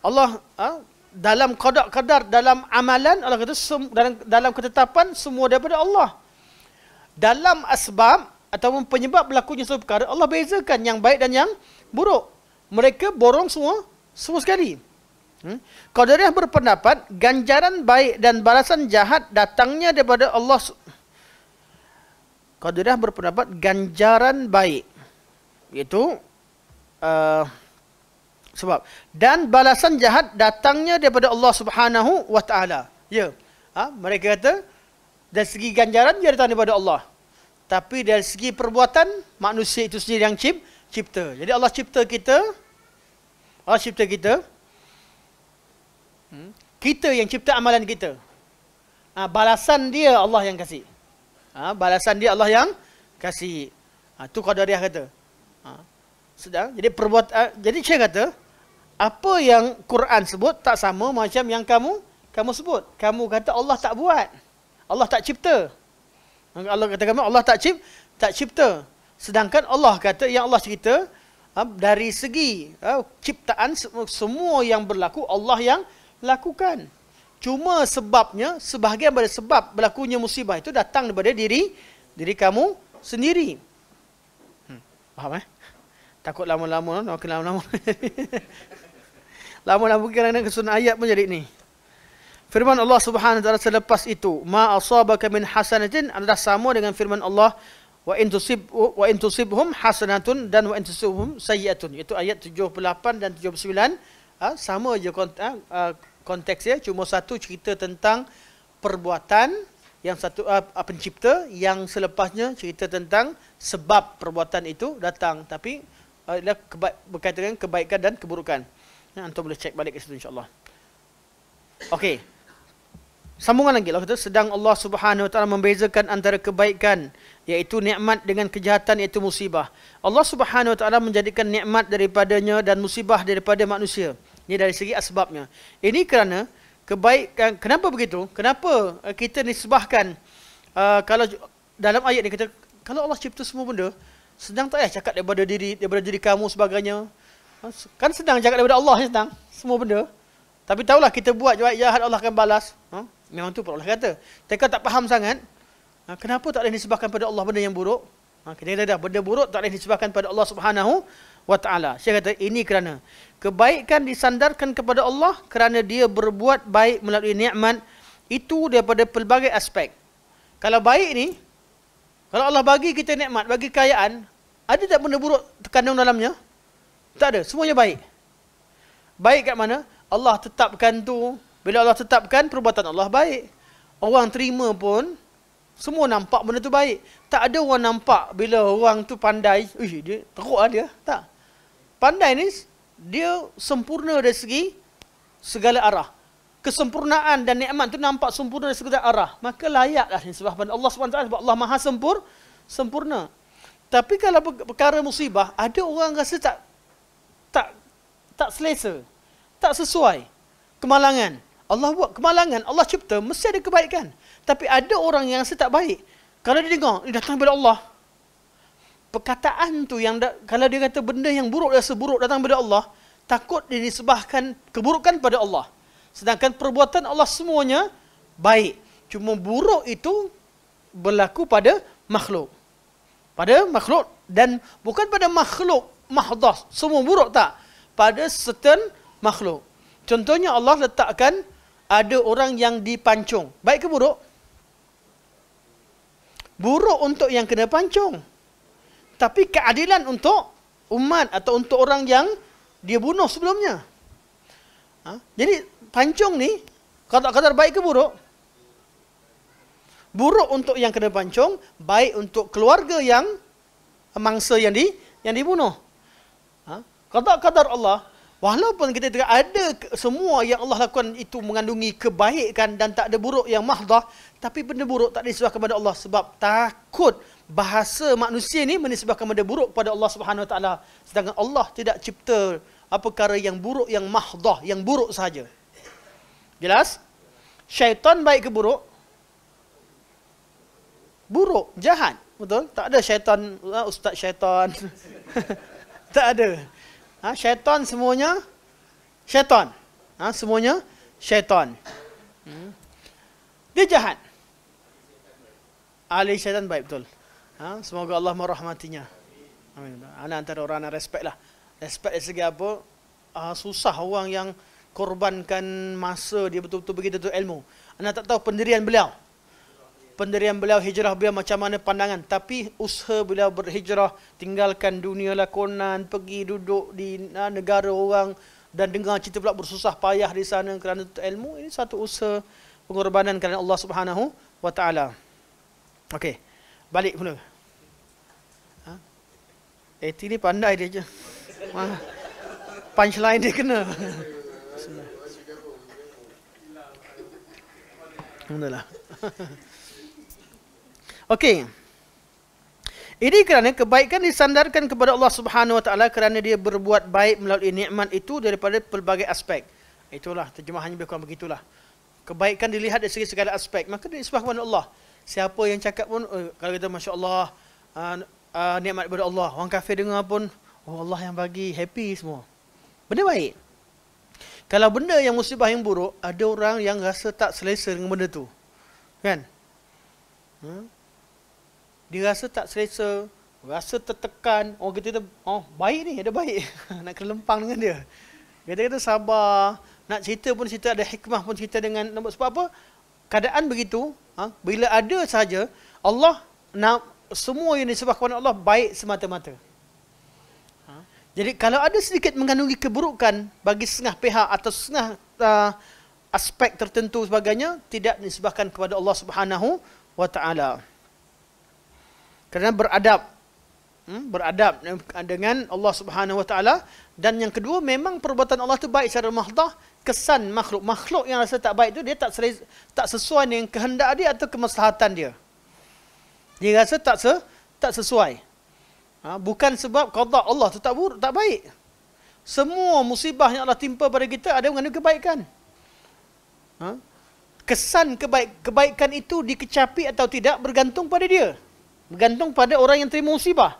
Allah ha, dalam kodak kadar, dalam amalan, Allah kata, sem, dalam, dalam ketetapan, semua daripada Allah. Dalam asbab, ataupun penyebab berlakunya sebuah perkara, Allah bezakan yang baik dan yang buruk. Mereka borong semua, semua sekali. Hmm? Qadariyah berpendapat, ganjaran baik dan balasan jahat datangnya daripada Allah. Qadariyah berpendapat, ganjaran baik. Itu uh, sebab. Dan balasan jahat datangnya daripada Allah subhanahu wa ta'ala. Ya. Ha? Mereka kata, dari segi ganjaran dia datang daripada Allah. Tapi dari segi perbuatan, manusia itu sendiri yang cip cipta. Jadi Allah cipta kita. Allah cipta kita. Hmm, kita yang cipta amalan kita. Ha, balasan dia Allah yang kasih. Ha, balasan dia Allah yang kasih. Itu ah, ha, Qadariah kata. Ha, sedang. Jadi perbuat, ha, jadi saya kata, apa yang Quran sebut tak sama macam yang kamu kamu sebut. Kamu kata Allah tak buat. Allah tak cipta. Allah kata kamu Allah tak cipta. Tak cipta. Sedangkan Allah kata, yang Allah cerita, ah, dari segi ah, ciptaan, semua yang berlaku, Allah yang lakukan. Cuma sebabnya, sebahagian daripada sebab berlakunya musibah itu datang daripada diri, diri kamu sendiri. Hmm, faham eh? Takut lama-lama, nak kena lama-lama. lama-lama kira-kira kesunan ayat pun jadi ni. Firman Allah Subhanahu Wa Taala selepas itu, ma asabaka min hasanatin adalah sama dengan firman Allah wa in tusib wa in tusibhum hasanatun dan wa in tusibhum sayyatun itu ayat 78 dan 79 ha, ah, sama je ah, ah, konteksnya cuma satu cerita tentang perbuatan yang satu uh, pencipta yang selepasnya cerita tentang sebab perbuatan itu datang tapi ialah uh, berkaitan dengan kebaikan dan keburukan. Ya, antum boleh cek balik ke situ insya Okey. Sambungan lagi lah kata sedang Allah Subhanahu Wa Taala membezakan antara kebaikan Yaitu nikmat dengan kejahatan yaitu musibah. Allah Subhanahu Wa Taala menjadikan nikmat daripadanya dan musibah daripada manusia. Ini dari segi asbabnya. Ini kerana kebaikan kenapa begitu? Kenapa eh, kita nisbahkan uh, kalau dalam ayat ni kita, kalau Allah cipta semua benda, sedang tak ya? cakap daripada diri, daripada diri kamu sebagainya. Eh, kan sedang cakap daripada Allah ni sedang semua benda. Tapi tahulah kita buat jahat, jahat ya, Allah akan balas. Huh? Memang tu pun Allah kata. Tapi kalau tak faham sangat, Ha, kenapa tak boleh disebabkan pada Allah benda yang buruk? Ha, kita kata dah, benda buruk tak boleh disebabkan pada Allah Subhanahu SWT. Saya kata, ini kerana kebaikan disandarkan kepada Allah kerana dia berbuat baik melalui nikmat Itu daripada pelbagai aspek. Kalau baik ni, kalau Allah bagi kita nikmat, bagi kayaan, ada tak benda buruk terkandung dalamnya? Tak ada, semuanya baik. Baik kat mana? Allah tetapkan tu. Bila Allah tetapkan, perbuatan Allah baik. Orang terima pun, semua nampak benda tu baik. Tak ada orang nampak bila orang tu pandai. Ui dia teruk lah dia. Tak. Pandai ni, dia sempurna dari segi segala arah. Kesempurnaan dan nikmat tu nampak sempurna dari segala arah. Maka layak lah ni sebab Allah SWT sebab Allah maha sempur, sempurna. Tapi kalau perkara musibah, ada orang rasa tak tak tak selesa. Tak sesuai. Kemalangan. Allah buat kemalangan. Allah cipta. Mesti ada kebaikan. Tapi ada orang yang rasa tak baik. Kalau dia dengar, dia datang daripada Allah. Perkataan tu yang da, kalau dia kata benda yang buruk rasa buruk datang daripada Allah, takut dia disebahkan keburukan pada Allah. Sedangkan perbuatan Allah semuanya baik. Cuma buruk itu berlaku pada makhluk. Pada makhluk dan bukan pada makhluk mahdah. Semua buruk tak? Pada certain makhluk. Contohnya Allah letakkan ada orang yang dipancung. Baik ke buruk? buruk untuk yang kena pancung. Tapi keadilan untuk umat atau untuk orang yang dia bunuh sebelumnya. Ha? Jadi pancung ni kadar-kadar baik ke buruk? Buruk untuk yang kena pancung, baik untuk keluarga yang mangsa yang di yang dibunuh. Ha? Kadar-kadar Allah, Walaupun kita tidak ada semua yang Allah lakukan itu mengandungi kebaikan dan tak ada buruk yang mahdah. Tapi benda buruk tak disebabkan kepada Allah sebab takut bahasa manusia ini menisbahkan benda buruk kepada Allah Subhanahu SWT. Sedangkan Allah tidak cipta apa perkara yang buruk, yang mahdah, yang buruk saja. Jelas? Syaitan baik ke buruk? Buruk, jahat. Betul? Tak ada syaitan, ah, ustaz syaitan. tak ada. Ha, syaitan semuanya syaitan. Ha, semuanya syaitan. Hmm. Dia jahat. Ahli syaitan baik betul. Ha, semoga Allah merahmatinya. Amin. Ana antara orang nak respect lah. Respect dari segi apa? Uh, susah orang yang korbankan masa dia betul-betul begitu tu ilmu. Ana tak tahu pendirian beliau pendirian beliau hijrah beliau macam mana pandangan tapi usaha beliau berhijrah tinggalkan dunia lakonan pergi duduk di ah, negara orang dan dengar cerita pula bersusah payah di sana kerana ilmu ini satu usaha pengorbanan kerana Allah Subhanahu wa taala okey balik mula ha eh ini pandai dia je ha? punchline dia kena Alhamdulillah. Okey. Ini kerana kebaikan disandarkan kepada Allah Subhanahu Wa Taala kerana dia berbuat baik melalui nikmat itu daripada pelbagai aspek. Itulah terjemahannya lebih kurang begitulah. Kebaikan dilihat dari segi segala aspek. Maka dia sebab kepada Allah. Siapa yang cakap pun, oh, kalau kita Masya Allah, uh, ah, uh, ah, nikmat daripada Allah. Orang kafir dengar pun, oh Allah yang bagi, happy semua. Benda baik. Kalau benda yang musibah yang buruk, ada orang yang rasa tak selesa dengan benda tu. Kan? Hmm? dia rasa tak selesa, rasa tertekan. Orang oh, kata, oh baik ni, ada baik. nak kena lempang dengan dia. Kata-kata sabar, nak cerita pun cerita, ada hikmah pun cerita dengan nombor. Sebab apa? Keadaan begitu, ha? bila ada saja Allah nak semua yang disebabkan kepada Allah baik semata-mata. Ha? Jadi kalau ada sedikit mengandungi keburukan bagi setengah pihak atau setengah uh, aspek tertentu sebagainya, tidak disebabkan kepada Allah Subhanahu SWT kerana beradab hmm? beradab dengan Allah Subhanahu Wa Taala dan yang kedua memang perbuatan Allah tu baik secara mahdah kesan makhluk makhluk yang rasa tak baik tu dia tak seri, tak sesuai dengan kehendak dia atau kemaslahatan dia dia rasa tak se, tak sesuai ha? bukan sebab qada Allah tu tak buruk tak baik semua musibah yang Allah timpa pada kita ada mengandung kebaikan ha? kesan kebaik, kebaikan itu dikecapi atau tidak bergantung pada dia. Bergantung pada orang yang terima musibah.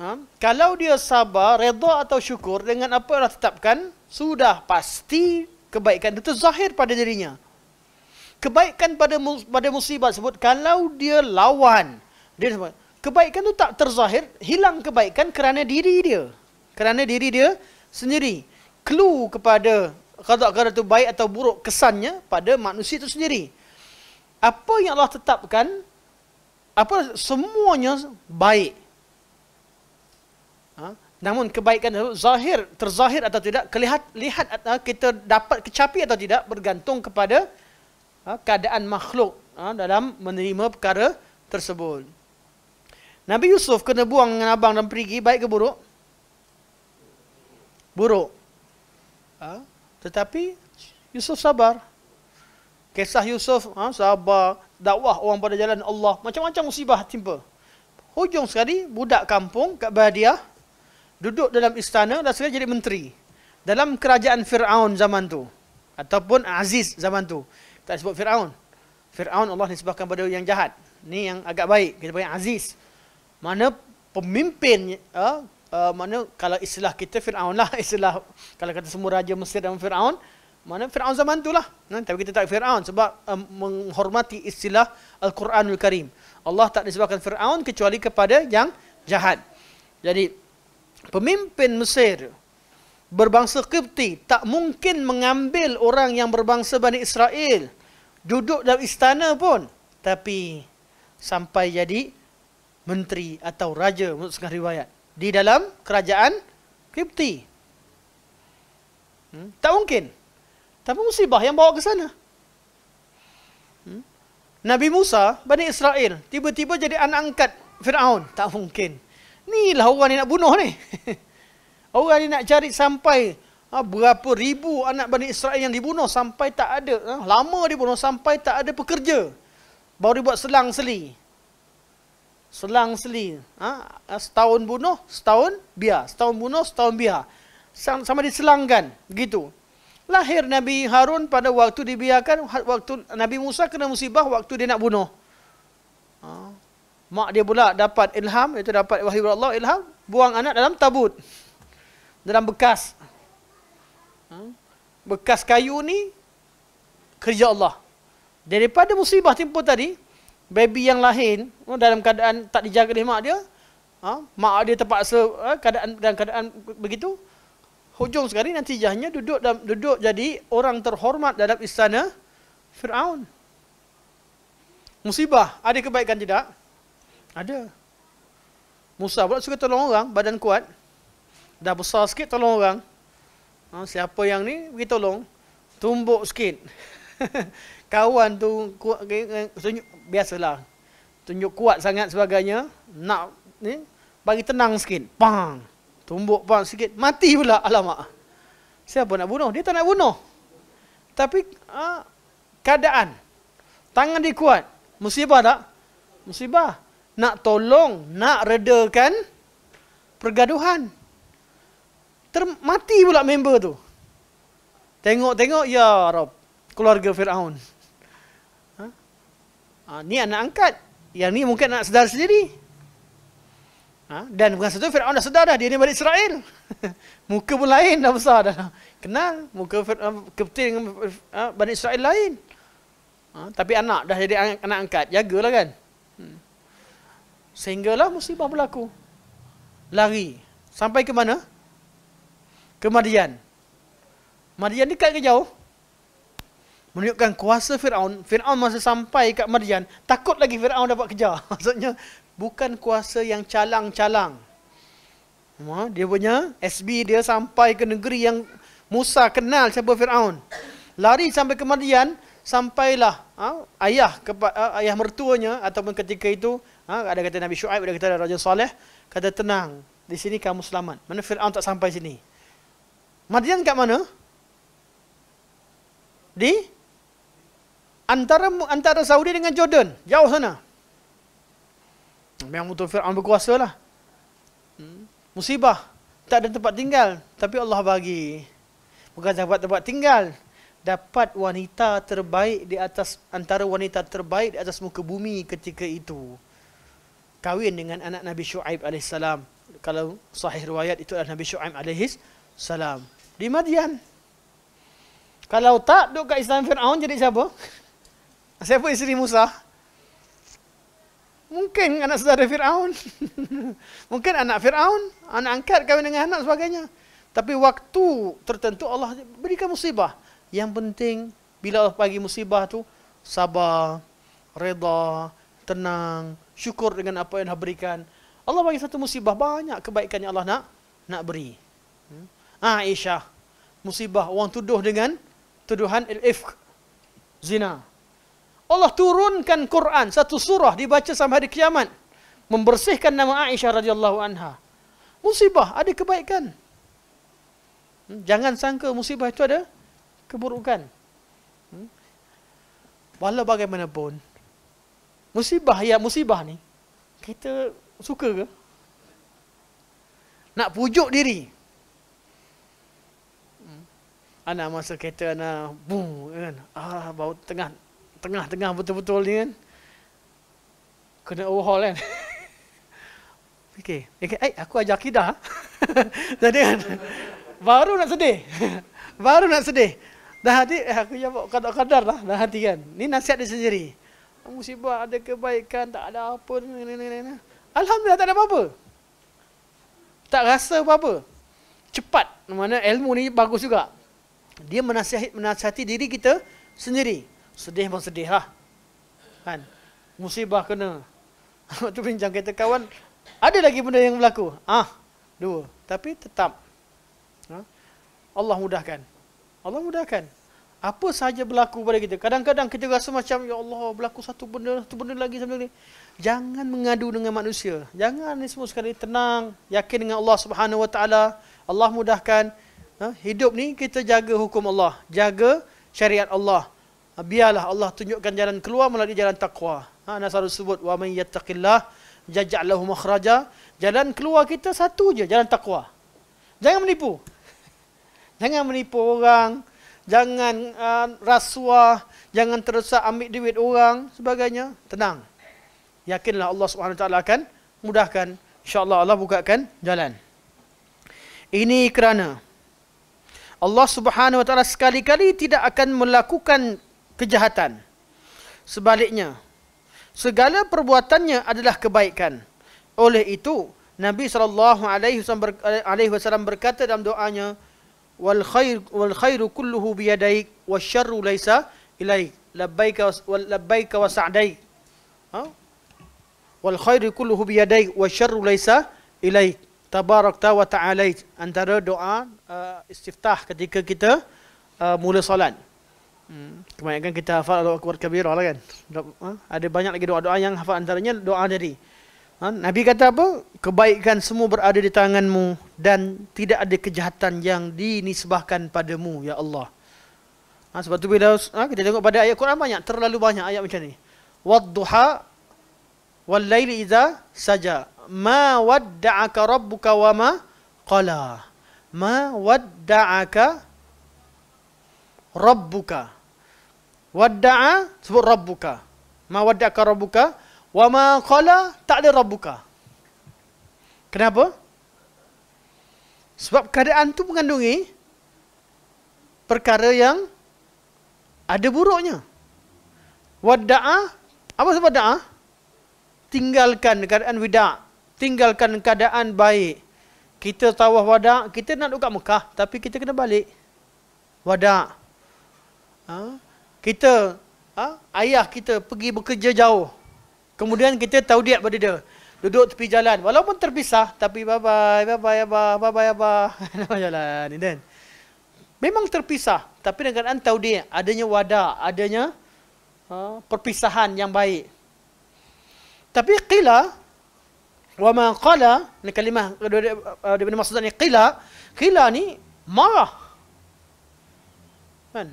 Ha? Kalau dia sabar, redha atau syukur dengan apa yang tetapkan, sudah pasti kebaikan itu zahir pada dirinya. Kebaikan pada pada musibah sebut kalau dia lawan dia sebut, kebaikan itu tak terzahir, hilang kebaikan kerana diri dia. Kerana diri dia sendiri. Clue kepada kata kata itu baik atau buruk kesannya pada manusia itu sendiri. Apa yang Allah tetapkan apa semuanya baik. Ha? Namun kebaikan itu zahir terzahir atau tidak kelihat lihat atau kita dapat kecapi atau tidak bergantung kepada ha, keadaan makhluk ha, dalam menerima perkara tersebut. Nabi Yusuf kena buang dengan abang dan perigi baik ke buruk? Buruk. Ha? Tetapi Yusuf sabar. Kisah Yusuf ha, sabar dakwah orang pada jalan Allah. Macam-macam musibah timpa. Hujung sekali, budak kampung kat Bahadiyah. Duduk dalam istana dan sekarang jadi menteri. Dalam kerajaan Fir'aun zaman tu. Ataupun Aziz zaman tu. Tak sebut Fir'aun. Fir'aun Allah nisbahkan kepada yang jahat. Ni yang agak baik. Kita panggil Aziz. Mana pemimpin, uh, uh, mana kalau istilah kita Fir'aun lah. Istilah, kalau kata semua raja Mesir dan Fir'aun, mana Fir'aun zaman tu lah. Tapi kita tak Fir'aun sebab um, menghormati istilah Al-Quranul Karim. Allah tak disebabkan Fir'aun kecuali kepada yang jahat. Jadi, pemimpin Mesir berbangsa Qibti tak mungkin mengambil orang yang berbangsa Bani Israel duduk dalam istana pun. Tapi, sampai jadi menteri atau raja menurut sengah riwayat. Di dalam kerajaan Qibti. Hmm? Tak mungkin. Tak mungkin. Tapi musibah yang bawa ke sana. Hmm? Nabi Musa, Bani Israel, tiba-tiba jadi anak angkat Fir'aun. Tak mungkin. Inilah orang ni nak bunuh ni. orang ni nak cari sampai ha, berapa ribu anak Bani Israel yang dibunuh sampai tak ada. Ha, lama dibunuh sampai tak ada pekerja. Baru dibuat selang seli. Selang seli. Ha, setahun bunuh, setahun biar. Setahun bunuh, setahun biar. Sama diselangkan. Begitu. Lahir Nabi Harun pada waktu dibiarkan waktu Nabi Musa kena musibah waktu dia nak bunuh. Ha. Mak dia pula dapat ilham, itu dapat wahyu Allah ilham, buang anak dalam tabut. Dalam bekas. Ha. Bekas kayu ni kerja Allah. Daripada musibah timpa tadi, baby yang lahir oh, dalam keadaan tak dijaga oleh mak dia, ha. mak dia terpaksa eh, keadaan dalam keadaan begitu, hujung sekali nanti jahnya duduk dalam, duduk jadi orang terhormat dalam istana Firaun. Musibah, ada kebaikan tidak? Ada. Musa pula suka tolong orang, badan kuat. Dah besar sikit tolong orang. Ha, siapa yang ni pergi tolong. Tumbuk sikit. Kawan tu kuat, tunjuk, biasalah. Tunjuk kuat sangat sebagainya. Nak ni, bagi tenang sikit. Pang tumbuk pang sikit, mati pula alamak. Siapa nak bunuh? Dia tak nak bunuh. Tapi ha, keadaan, tangan dia kuat, musibah tak? Musibah. Nak tolong, nak redakan pergaduhan. Ter mati pula member tu. Tengok-tengok, ya Rob, keluarga Fir'aun. Ha? Ha, ni anak angkat. Yang ni mungkin nak sedar sendiri. Ha? Dan bukan satu Fir'aun dah sedar dah dia ni balik Israel. muka pun lain dah besar dah. Kenal muka Kapten dengan ha? Bani Israel lain. Ha? tapi anak dah jadi anak angkat. Jagalah kan. Hmm. Sehinggalah musibah berlaku. Lari. Sampai ke mana? Ke Madian. Madian dekat ke jauh? Menunjukkan kuasa Fir'aun. Fir'aun masa sampai kat Madian. Takut lagi Fir'aun dapat kejar. Maksudnya bukan kuasa yang calang-calang. Ha, dia punya SB dia sampai ke negeri yang Musa kenal siapa Fir'aun. Lari sampai ke Madian, sampailah ha, ayah kepa, ha, ayah mertuanya ataupun ketika itu ha, ada kata Nabi Shu'aib, ada kata Raja Saleh, kata tenang, di sini kamu selamat. Mana Fir'aun tak sampai sini. Madian kat mana? Di antara antara Saudi dengan Jordan, jauh sana. Memang betul Fir'aun berkuasa lah. Hmm. Musibah. Tak ada tempat tinggal. Tapi Allah bagi. Bukan dapat tempat tinggal. Dapat wanita terbaik di atas, antara wanita terbaik di atas muka bumi ketika itu. Kawin dengan anak Nabi Shu'aib AS. Kalau sahih riwayat itu adalah Nabi Shu'aib AS. Salam. Di Madian. Kalau tak duduk kat Islam Fir'aun jadi siapa? Siapa isteri Musa. Mungkin anak saudara Fir'aun. Mungkin anak Fir'aun. Anak angkat kahwin dengan anak sebagainya. Tapi waktu tertentu Allah berikan musibah. Yang penting bila Allah bagi musibah tu sabar, reda, tenang, syukur dengan apa yang Allah berikan. Allah bagi satu musibah, banyak kebaikan yang Allah nak nak beri. Hmm? Ha, Aisyah, musibah orang tuduh dengan tuduhan ifk, zina. Allah turunkan Quran satu surah dibaca sampai hari kiamat membersihkan nama Aisyah radhiyallahu anha. Musibah ada kebaikan. Hmm, jangan sangka musibah itu ada keburukan. Hmm. Walau bagaimanapun musibah ya musibah ni kita suka ke? Nak pujuk diri. Hmm. Anak masa kereta, anak bung, kan? Ah, bau tengah tengah-tengah betul-betul ni kan. Kena overhaul kan. Okey, okay. Eh, eh, aku ajar akidah. Jadi kan, baru nak sedih. baru nak sedih. Dah hati, eh, aku ya buat kadar-kadar lah. Dah hati kan. Ni nasihat dia sendiri. Musibah ada kebaikan, tak ada apa. Ni, ni, ni, ni. Alhamdulillah tak ada apa-apa. Tak rasa apa-apa. Cepat. Mana ilmu ni bagus juga. Dia menasihati, menasihati diri kita sendiri sedih pun sedih lah. Kan? Musibah kena. Waktu bincang kereta kawan, ada lagi benda yang berlaku. Ah, dua. Tapi tetap. Ha? Allah mudahkan. Allah mudahkan. Apa sahaja berlaku pada kita. Kadang-kadang kita rasa macam, Ya Allah, berlaku satu benda, satu benda lagi. Satu benda Jangan mengadu dengan manusia. Jangan ni semua sekali tenang. Yakin dengan Allah Subhanahu Wa Taala. Allah mudahkan. Ha? Hidup ni kita jaga hukum Allah. Jaga syariat Allah. Ah, biarlah Allah tunjukkan jalan keluar melalui jalan taqwa. Ha, Nasarul sebut, wa min yattaqillah jaja'lahu makhraja. Jalan keluar kita satu je, jalan taqwa. Jangan menipu. Jangan menipu orang. Jangan uh, rasuah. Jangan terusak ambil duit orang. Sebagainya. Tenang. Yakinlah Allah SWT akan mudahkan. InsyaAllah Allah bukakan jalan. Ini kerana Allah Subhanahu Wa Taala sekali-kali tidak akan melakukan kejahatan. Sebaliknya, segala perbuatannya adalah kebaikan. Oleh itu, Nabi SAW berkata dalam doanya, wal khair wal khairu kulluhu bi yadayk wash sharru laysa ilayk labbaika wal labbaika wa sa'day ha wal khairu kulluhu bi yadayk wash sharru laysa ilayk tabarakta wa ta'alayt antara doa uh, istiftah ketika kita uh, mula solat Hmm. Kebanyakan kita hafal doa kuat kabir lah kan. Doa, ha? ada banyak lagi doa-doa yang hafal antaranya doa tadi. Ha? Nabi kata apa? Kebaikan semua berada di tanganmu dan tidak ada kejahatan yang dinisbahkan padamu, Ya Allah. Ha? sebab tu bila ha? kita tengok pada ayat Quran banyak, terlalu banyak ayat macam ni. Wadduha walaili idza saja ma wadda'aka rabbuka wa ma qala ma wadda'aka rabbuka wadda'a sebut rabbuka ma wadda'aka rabbuka wa ma qala tak ada rabbuka kenapa sebab keadaan tu mengandungi perkara yang ada buruknya wadda'a apa sebut wadda'a tinggalkan keadaan wida' tinggalkan keadaan baik kita tawaf wada' kita nak duduk kat Mekah tapi kita kena balik wada' ha? kita ha, ayah kita pergi bekerja jauh. Kemudian kita tahu dia pada dia. Duduk tepi jalan. Walaupun terpisah tapi bye bye bye bye abah, bye bye abah. Nama jalan ni Memang terpisah tapi dengan kan tahu dia adanya wadah, adanya ha, perpisahan yang baik. Tapi qila wa ma qala ni kalimah daripada maksudnya qila qila ni marah kan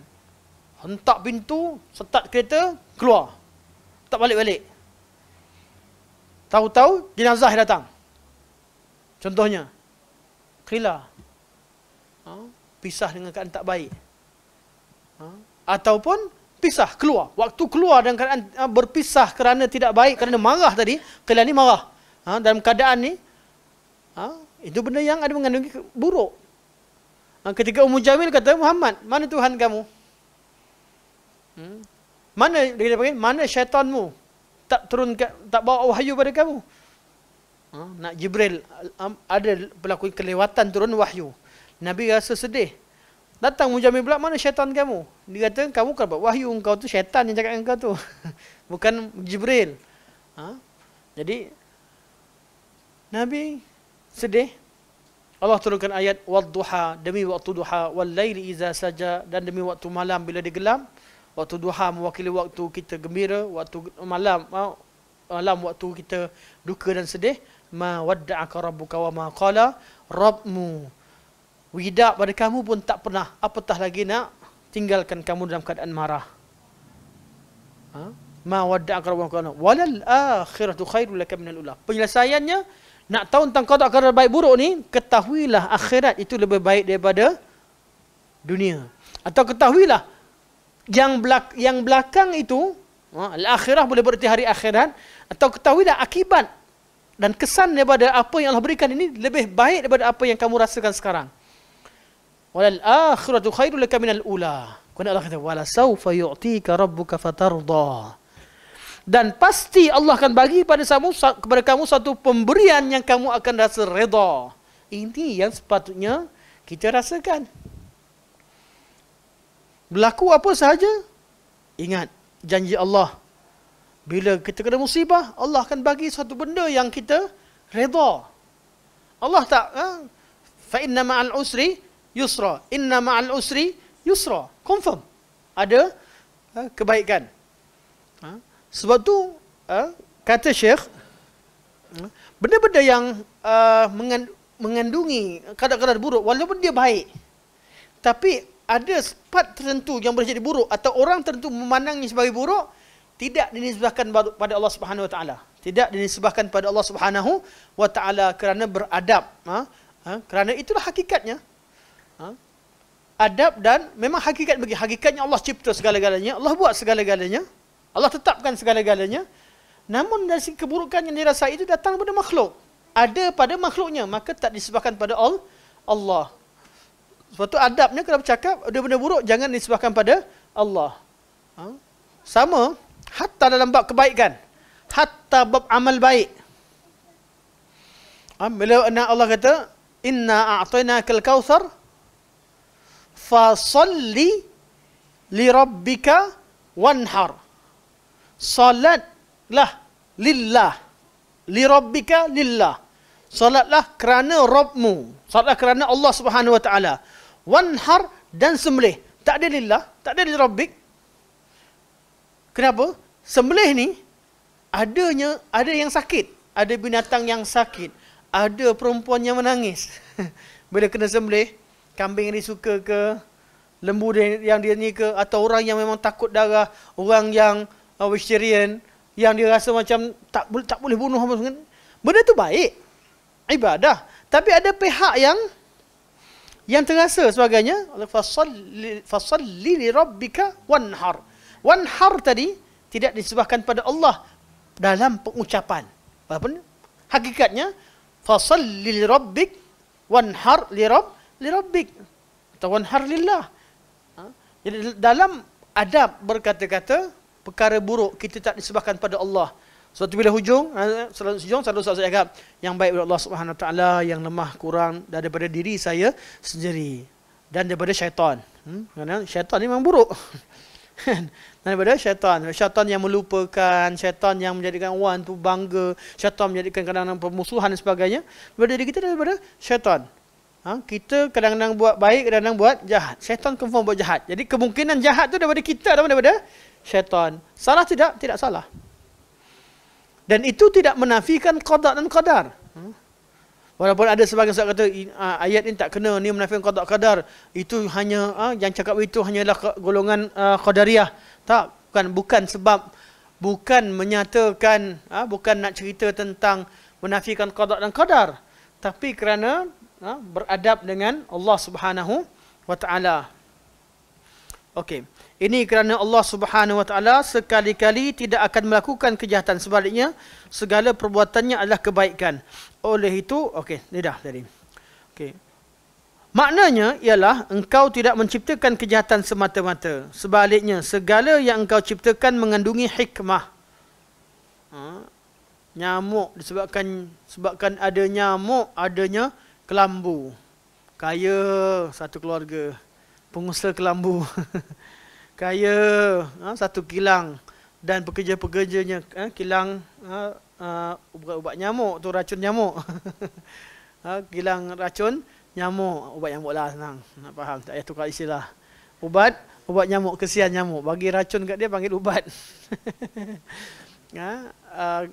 Hentak pintu, setak kereta, keluar. Tak balik-balik. Tahu-tahu jenazah datang. Contohnya, kila. Ha? Pisah dengan keadaan tak baik. Ha? Ataupun pisah, keluar. Waktu keluar dan keadaan ha, berpisah kerana tidak baik, kerana marah tadi, kila ni marah. Ha? Dalam keadaan ni, ha? itu benda yang ada mengandungi buruk. Ha? Ketika Umum Jamil kata, Muhammad, mana Tuhan kamu? Hmm? Mana dia panggil? Mana syaitanmu? Tak turun ke, tak bawa wahyu pada kamu. Ha? nak Jibril ada berlaku kelewatan turun wahyu. Nabi rasa sedih. Datang Mujamil pula, mana syaitan kamu? Dia kata, kamu kan buat wahyu, engkau tu syaitan yang cakap engkau tu. Bukan Jibril. Ha? Jadi, Nabi sedih. Allah turunkan ayat, Wadduha, demi waktu duha, wal laili iza saja, dan demi waktu malam bila digelam. gelam waktu duha mewakili waktu kita gembira waktu malam malam waktu kita duka dan sedih ma wadda'aka rabbuka wa ma qala rabbmu wida pada kamu pun tak pernah apatah lagi nak tinggalkan kamu dalam keadaan marah ha? ma wadda'aka rabbuka wa ma qala wal akhiratu khairul laka min al penyelesaiannya nak tahu tentang qada qadar baik buruk ni ketahuilah akhirat itu lebih baik daripada dunia atau ketahuilah yang belak yang belakang itu ha, akhirah boleh bererti hari akhiran atau ketahuilah akibat dan kesan daripada apa yang Allah berikan ini lebih baik daripada apa yang kamu rasakan sekarang walal akhiratu khairul lak minal ula kemudian Allah kata wala saufa yu'tika rabbuka fatarda dan pasti Allah akan bagi kepada kamu kepada kamu satu pemberian yang kamu akan rasa redha ini yang sepatutnya kita rasakan berlaku apa sahaja, ingat janji Allah. Bila kita kena musibah, Allah akan bagi satu benda yang kita redha. Allah tak ha? fa inna ma'al usri yusra. Inna ma'al usri yusra. Confirm. Ada ha? kebaikan. Ha? Sebab tu ha? kata Syekh ha, benda-benda yang uh, mengandungi kadang-kadang buruk walaupun dia baik tapi ada part tertentu yang boleh jadi buruk atau orang tertentu memandangnya sebagai buruk tidak dinisbahkan pada Allah Subhanahu Wa Taala. Tidak dinisbahkan pada Allah Subhanahu Wa Taala kerana beradab. Ha? Ha? Kerana itulah hakikatnya. Ha? Adab dan memang hakikat bagi hakikatnya Allah cipta segala-galanya, Allah buat segala-galanya, Allah tetapkan segala-galanya. Namun dari segi keburukan yang dirasa itu datang pada makhluk. Ada pada makhluknya, maka tak disebabkan pada Allah. Sebab tu adabnya kalau bercakap, ada benda buruk, jangan nisbahkan pada Allah. Ha? Sama, hatta dalam bab kebaikan. Hatta bab amal baik. Ha? Bila Allah kata, Inna a'tayna kal fa fasalli li rabbika wanhar. Salatlah lillah. Li rabbika lillah. Salatlah kerana Rabbmu. Salatlah kerana Allah Subhanahu Wa Taala wanhar dan sembelih. Tak ada lillah, tak ada lirabbik. Kenapa? Sembelih ni adanya ada yang sakit, ada binatang yang sakit, ada perempuan yang menangis. Bila kena sembelih, kambing yang suka ke, lembu yang dia ni ke atau orang yang memang takut darah, orang yang uh, vegetarian yang dia rasa macam tak tak boleh bunuh apa Benda tu baik. Ibadah. Tapi ada pihak yang yang terasa sebagainya fasalli li rabbika wanhar wanhar tadi tidak disebahkan pada Allah dalam pengucapan walaupun hakikatnya fasalli li rabbik wanhar li rabb li rabbik atau wanhar lillah ha? jadi dalam adab berkata-kata perkara buruk kita tak disebahkan pada Allah satu bila hujung, eh, selalu hujung, selalu saya cakap yang baik daripada Allah Subhanahu Wa Taala yang lemah kurang daripada diri saya sendiri dan daripada syaitan. Hmm? Kerana syaitan ini memang buruk. dan daripada syaitan. Syaitan yang melupakan, syaitan yang menjadikan orang tu bangga, syaitan menjadikan kadang-kadang permusuhan dan sebagainya. Daripada diri kita daripada syaitan. Ha? Kita kadang-kadang buat baik, kadang-kadang buat jahat. Syaitan confirm buat jahat. Jadi kemungkinan jahat tu daripada kita atau daripada syaitan. Salah tidak? Tidak salah. Dan itu tidak menafikan qada dan qadar. Walaupun ada sebagian sahabat kata ah, ayat ini tak kena ni menafikan qada qadar. Itu hanya ah, yang cakap itu hanyalah golongan ah, qadariyah. Tak bukan bukan sebab bukan menyatakan bukan nak cerita tentang menafikan qada dan qadar tapi kerana beradab dengan Allah Subhanahu wa taala. Okey. Ini kerana Allah Subhanahu Wa Taala sekali-kali tidak akan melakukan kejahatan. Sebaliknya, segala perbuatannya adalah kebaikan. Oleh itu, okey, ni dah tadi. Okey. Maknanya ialah engkau tidak menciptakan kejahatan semata-mata. Sebaliknya, segala yang engkau ciptakan mengandungi hikmah. Ha? Nyamuk disebabkan sebabkan ada nyamuk, adanya kelambu. Kaya satu keluarga. Pengusaha kelambu. kaya ha, satu kilang dan pekerja-pekerjanya ha, kilang ha, uh, ubat-ubat nyamuk tu racun nyamuk ha, kilang racun nyamuk ubat nyamuk lah senang nak faham tak payah tukar istilah ubat ubat nyamuk kesian nyamuk bagi racun kat dia panggil ubat ha, uh,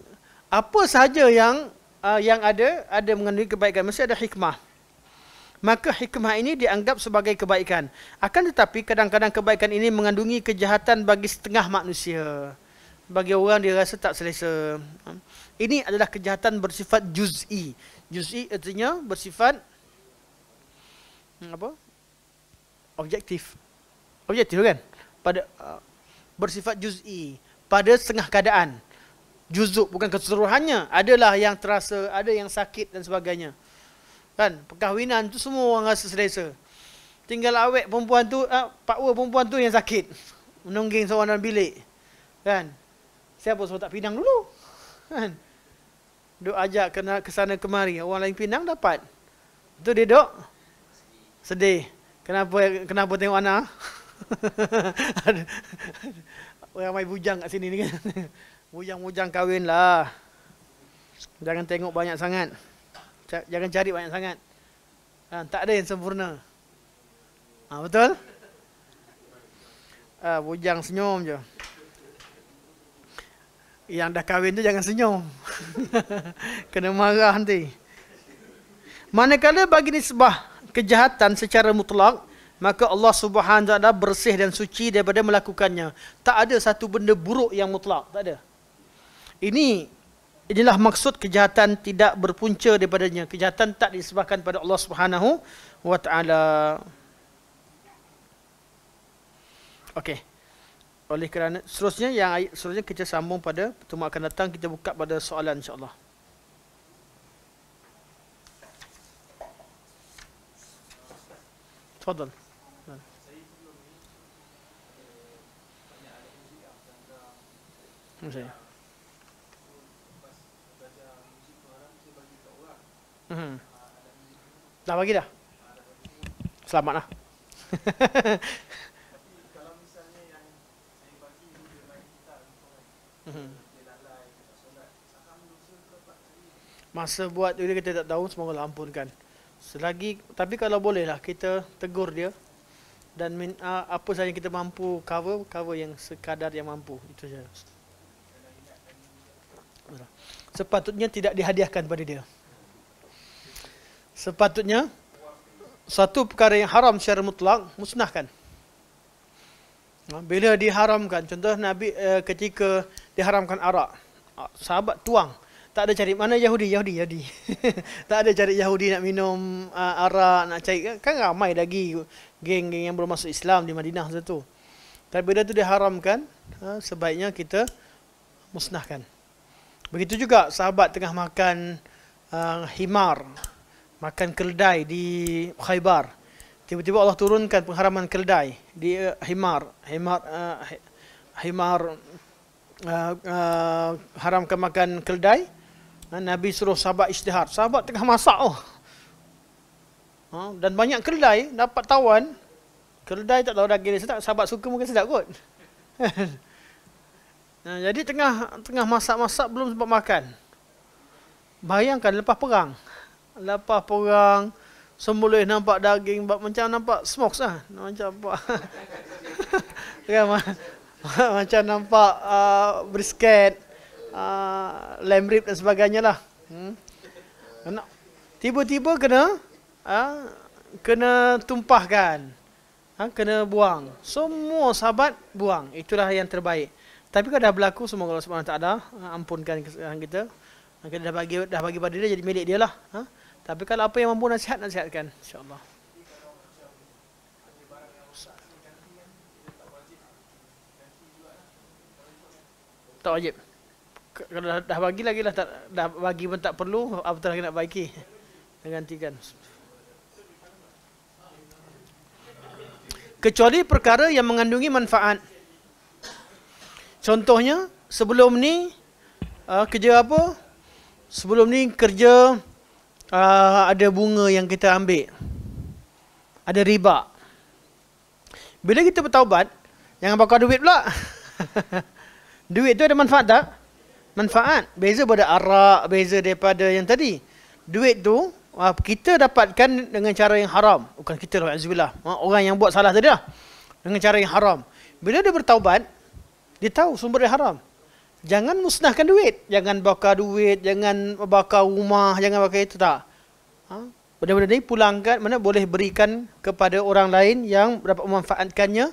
apa saja yang uh, yang ada ada mengandungi kebaikan mesti ada hikmah maka hikmah ini dianggap sebagai kebaikan. Akan tetapi kadang-kadang kebaikan ini mengandungi kejahatan bagi setengah manusia. Bagi orang dia rasa tak selesa. Ini adalah kejahatan bersifat juz'i. Juz'i artinya bersifat hmm, apa? Objektif. Objektif kan? Pada uh, bersifat juz'i pada setengah keadaan. Juzuk bukan keseluruhannya. Adalah yang terasa, ada yang sakit dan sebagainya. Kan? Perkahwinan tu semua orang rasa selesa. Tinggal awet perempuan tu, ah, pakwa perempuan tu yang sakit. Menungging seorang dalam bilik. Kan? Siapa suruh tak pinang dulu? Kan? Duk ajak kena ke sana kemari. Orang lain pinang dapat. Tu dia duk sedih. Kenapa kenapa tengok anak? orang mai bujang kat sini ni kan. Bujang-bujang kahwin lah. Jangan tengok banyak sangat jangan cari banyak sangat. Ha, tak ada yang sempurna. Ha, betul? Ha, bujang senyum je. Yang dah kahwin tu jangan senyum. Kena marah nanti. Manakala bagi nisbah kejahatan secara mutlak, maka Allah Subhanahu Wa bersih dan suci daripada melakukannya. Tak ada satu benda buruk yang mutlak, tak ada. Ini Inilah maksud kejahatan tidak berpunca daripadanya. Kejahatan tak disebabkan pada Allah Subhanahu wa taala. Okey. Oleh kerana seterusnya yang ayat seterusnya kita sambung pada pertemuan akan datang kita buka pada soalan insya-Allah. Tafadhal. Saya perlu ni. Mm-hmm. Dah bagi dah? Selamat lah. Mm-hmm. Masa buat dia kita tak tahu semoga Allah ampunkan. Selagi tapi kalau bolehlah kita tegur dia dan min, uh, apa saja kita mampu cover cover yang sekadar yang mampu itu saja. Lah. Sepatutnya tidak dihadiahkan pada dia sepatutnya satu perkara yang haram secara mutlak musnahkan. Ha, bila diharamkan, contoh Nabi eh, ketika diharamkan arak, ha, sahabat tuang. Tak ada cari mana Yahudi, Yahudi, Yahudi. tak ada cari Yahudi nak minum uh, arak, nak cari. Kan ramai lagi geng-geng yang belum masuk Islam di Madinah satu. Tapi bila itu diharamkan, uh, sebaiknya kita musnahkan. Begitu juga sahabat tengah makan uh, himar. himar makan keldai di Khaybar. Tiba-tiba Allah turunkan pengharaman keldai di eh, Himar. Himar, uh, Himar uh, uh, haramkan makan keledai. Nabi suruh sahabat isytihar. Sahabat tengah masak. Oh. Ha, dan banyak keldai. dapat tawan. keldai tak tahu daging sedap. Sahabat suka mungkin sedap kot. nah, ha, jadi tengah tengah masak-masak belum sempat makan. Bayangkan lepas perang lepas perang semua nampak daging macam nampak smokes lah macam nampak kan, macam nampak uh, brisket uh, lamb rib dan sebagainya lah hmm. tiba-tiba kena uh, kena tumpahkan uh, kena buang semua sahabat buang itulah yang terbaik tapi kalau dah berlaku semoga Allah SWT ada uh, ampunkan kita kita dah bagi dah bagi pada dia jadi milik dia lah uh. Tapi kalau apa yang mampu nasihat, nasihatkan. InsyaAllah. Tak wajib. Kalau dah, dah bagi lagi lah. Tak, dah bagi pun tak perlu. Apa lagi nak baiki? Dan gantikan. Kecuali perkara yang mengandungi manfaat. Contohnya, sebelum ni uh, kerja apa? Sebelum ni kerja uh, ada bunga yang kita ambil. Ada riba. Bila kita bertaubat, jangan bakar duit pula. duit tu ada manfaat tak? Manfaat. Beza pada arak, beza daripada yang tadi. Duit tu, uh, kita dapatkan dengan cara yang haram. Bukan kita lah, Azubillah. Ah, orang yang buat salah tadi lah. Dengan cara yang haram. Bila dia bertaubat, dia tahu sumber dia haram. Jangan musnahkan duit. Jangan bakar duit, jangan bakar rumah, jangan bakar itu tak. Ha? Benda-benda ni pulangkan, mana boleh berikan kepada orang lain yang dapat memanfaatkannya.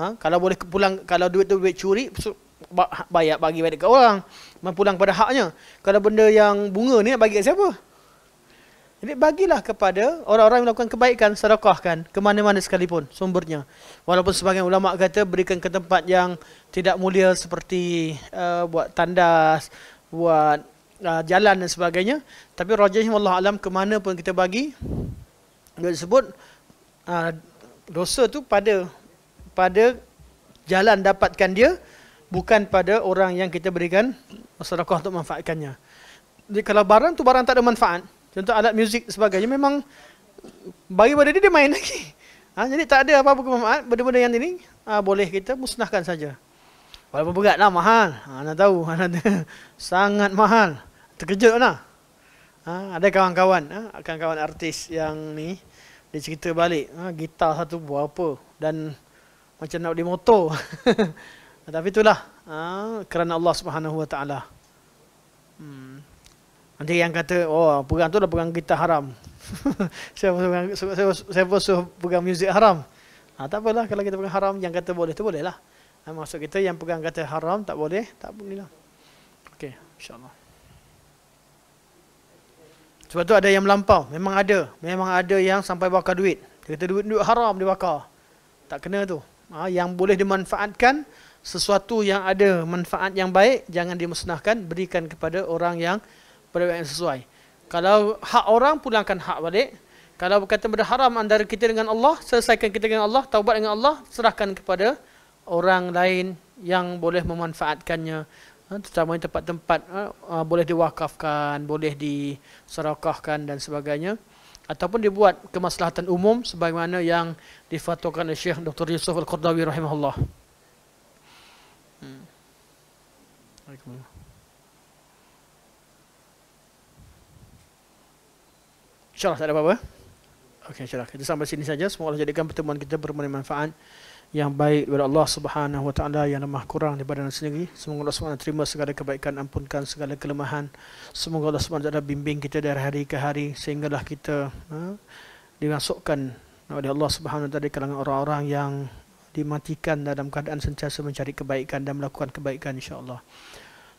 Ha? Kalau boleh pulang, kalau duit tu duit curi, bayar bagi balik orang. Mempulang pada haknya. Kalau benda yang bunga ni nak bagi ke siapa? Jadi bagilah kepada orang-orang yang melakukan kebaikan, sedekahkan ke mana-mana sekalipun sumbernya. Walaupun sebagian ulama kata berikan ke tempat yang tidak mulia seperti uh, buat tandas, buat uh, jalan dan sebagainya. Tapi rajin Allah Alam ke mana pun kita bagi, dia sebut uh, dosa tu pada pada jalan dapatkan dia bukan pada orang yang kita berikan sedekah untuk manfaatkannya. Jadi kalau barang tu barang tak ada manfaat, contoh alat muzik sebagainya memang bagi pada dia dia main lagi ha, jadi tak ada apa-apa kemahat benda-benda yang ini ha, boleh kita musnahkan saja walaupun berat lah mahal ha, anda tahu anda ada. sangat mahal terkejut lah ha, ada kawan-kawan ha, kawan-kawan artis yang ni dia cerita balik ha, gitar satu buah apa dan macam nak di motor tapi itulah ha, kerana Allah Subhanahu hmm. Nanti yang kata, oh pegang tu dah pegang gitar haram. siapa suruh saya siapa suruh pegang muzik haram? Ha, tak apalah kalau kita pegang haram, yang kata boleh tu boleh lah. Ha, maksud kita yang pegang kata haram tak boleh, tak boleh lah. Okay, insyaAllah. Sebab tu ada yang melampau, memang ada. Memang ada yang sampai bakar duit. Dia kata duit, duit haram dia bakar. Tak kena tu. Ha, yang boleh dimanfaatkan, sesuatu yang ada manfaat yang baik, jangan dimusnahkan, berikan kepada orang yang pada yang sesuai. Kalau hak orang, pulangkan hak balik. Kalau berkata berharam antara kita dengan Allah, selesaikan kita dengan Allah, taubat dengan Allah, serahkan kepada orang lain yang boleh memanfaatkannya. Ha, terutamanya tempat-tempat ha, ha, boleh diwakafkan, boleh diserakahkan dan sebagainya. Ataupun dibuat kemaslahatan umum sebagaimana yang difatwakan oleh Syekh Dr. Yusuf Al-Qurdawi rahimahullah. Hmm. Waalaikumsalam. InsyaAllah tak ada apa-apa. Okey, insyaAllah. Kita sampai sini saja. Semoga Allah jadikan pertemuan kita bermanfaat yang baik kepada Allah Subhanahu wa taala yang lemah kurang daripada badan sendiri semoga Allah Subhanahu terima segala kebaikan ampunkan segala kelemahan semoga Allah Subhanahu taala bimbing kita dari hari ke hari sehinggalah kita ha, dimasukkan oleh Allah Subhanahu taala di kalangan orang-orang yang dimatikan dalam keadaan sentiasa mencari kebaikan dan melakukan kebaikan insyaallah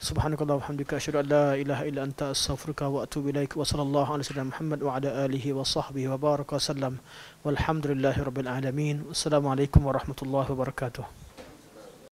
Subhanakallah walhamdulika asyhadu an la ilaha illa anta astaghfiruka wa atubu ilaik wa sallallahu alaihi wasallam Muhammad wa ala alihi wa sahbihi wa baraka sallam walhamdulillahirabbil alamin wassalamu alaikum warahmatullahi wabarakatuh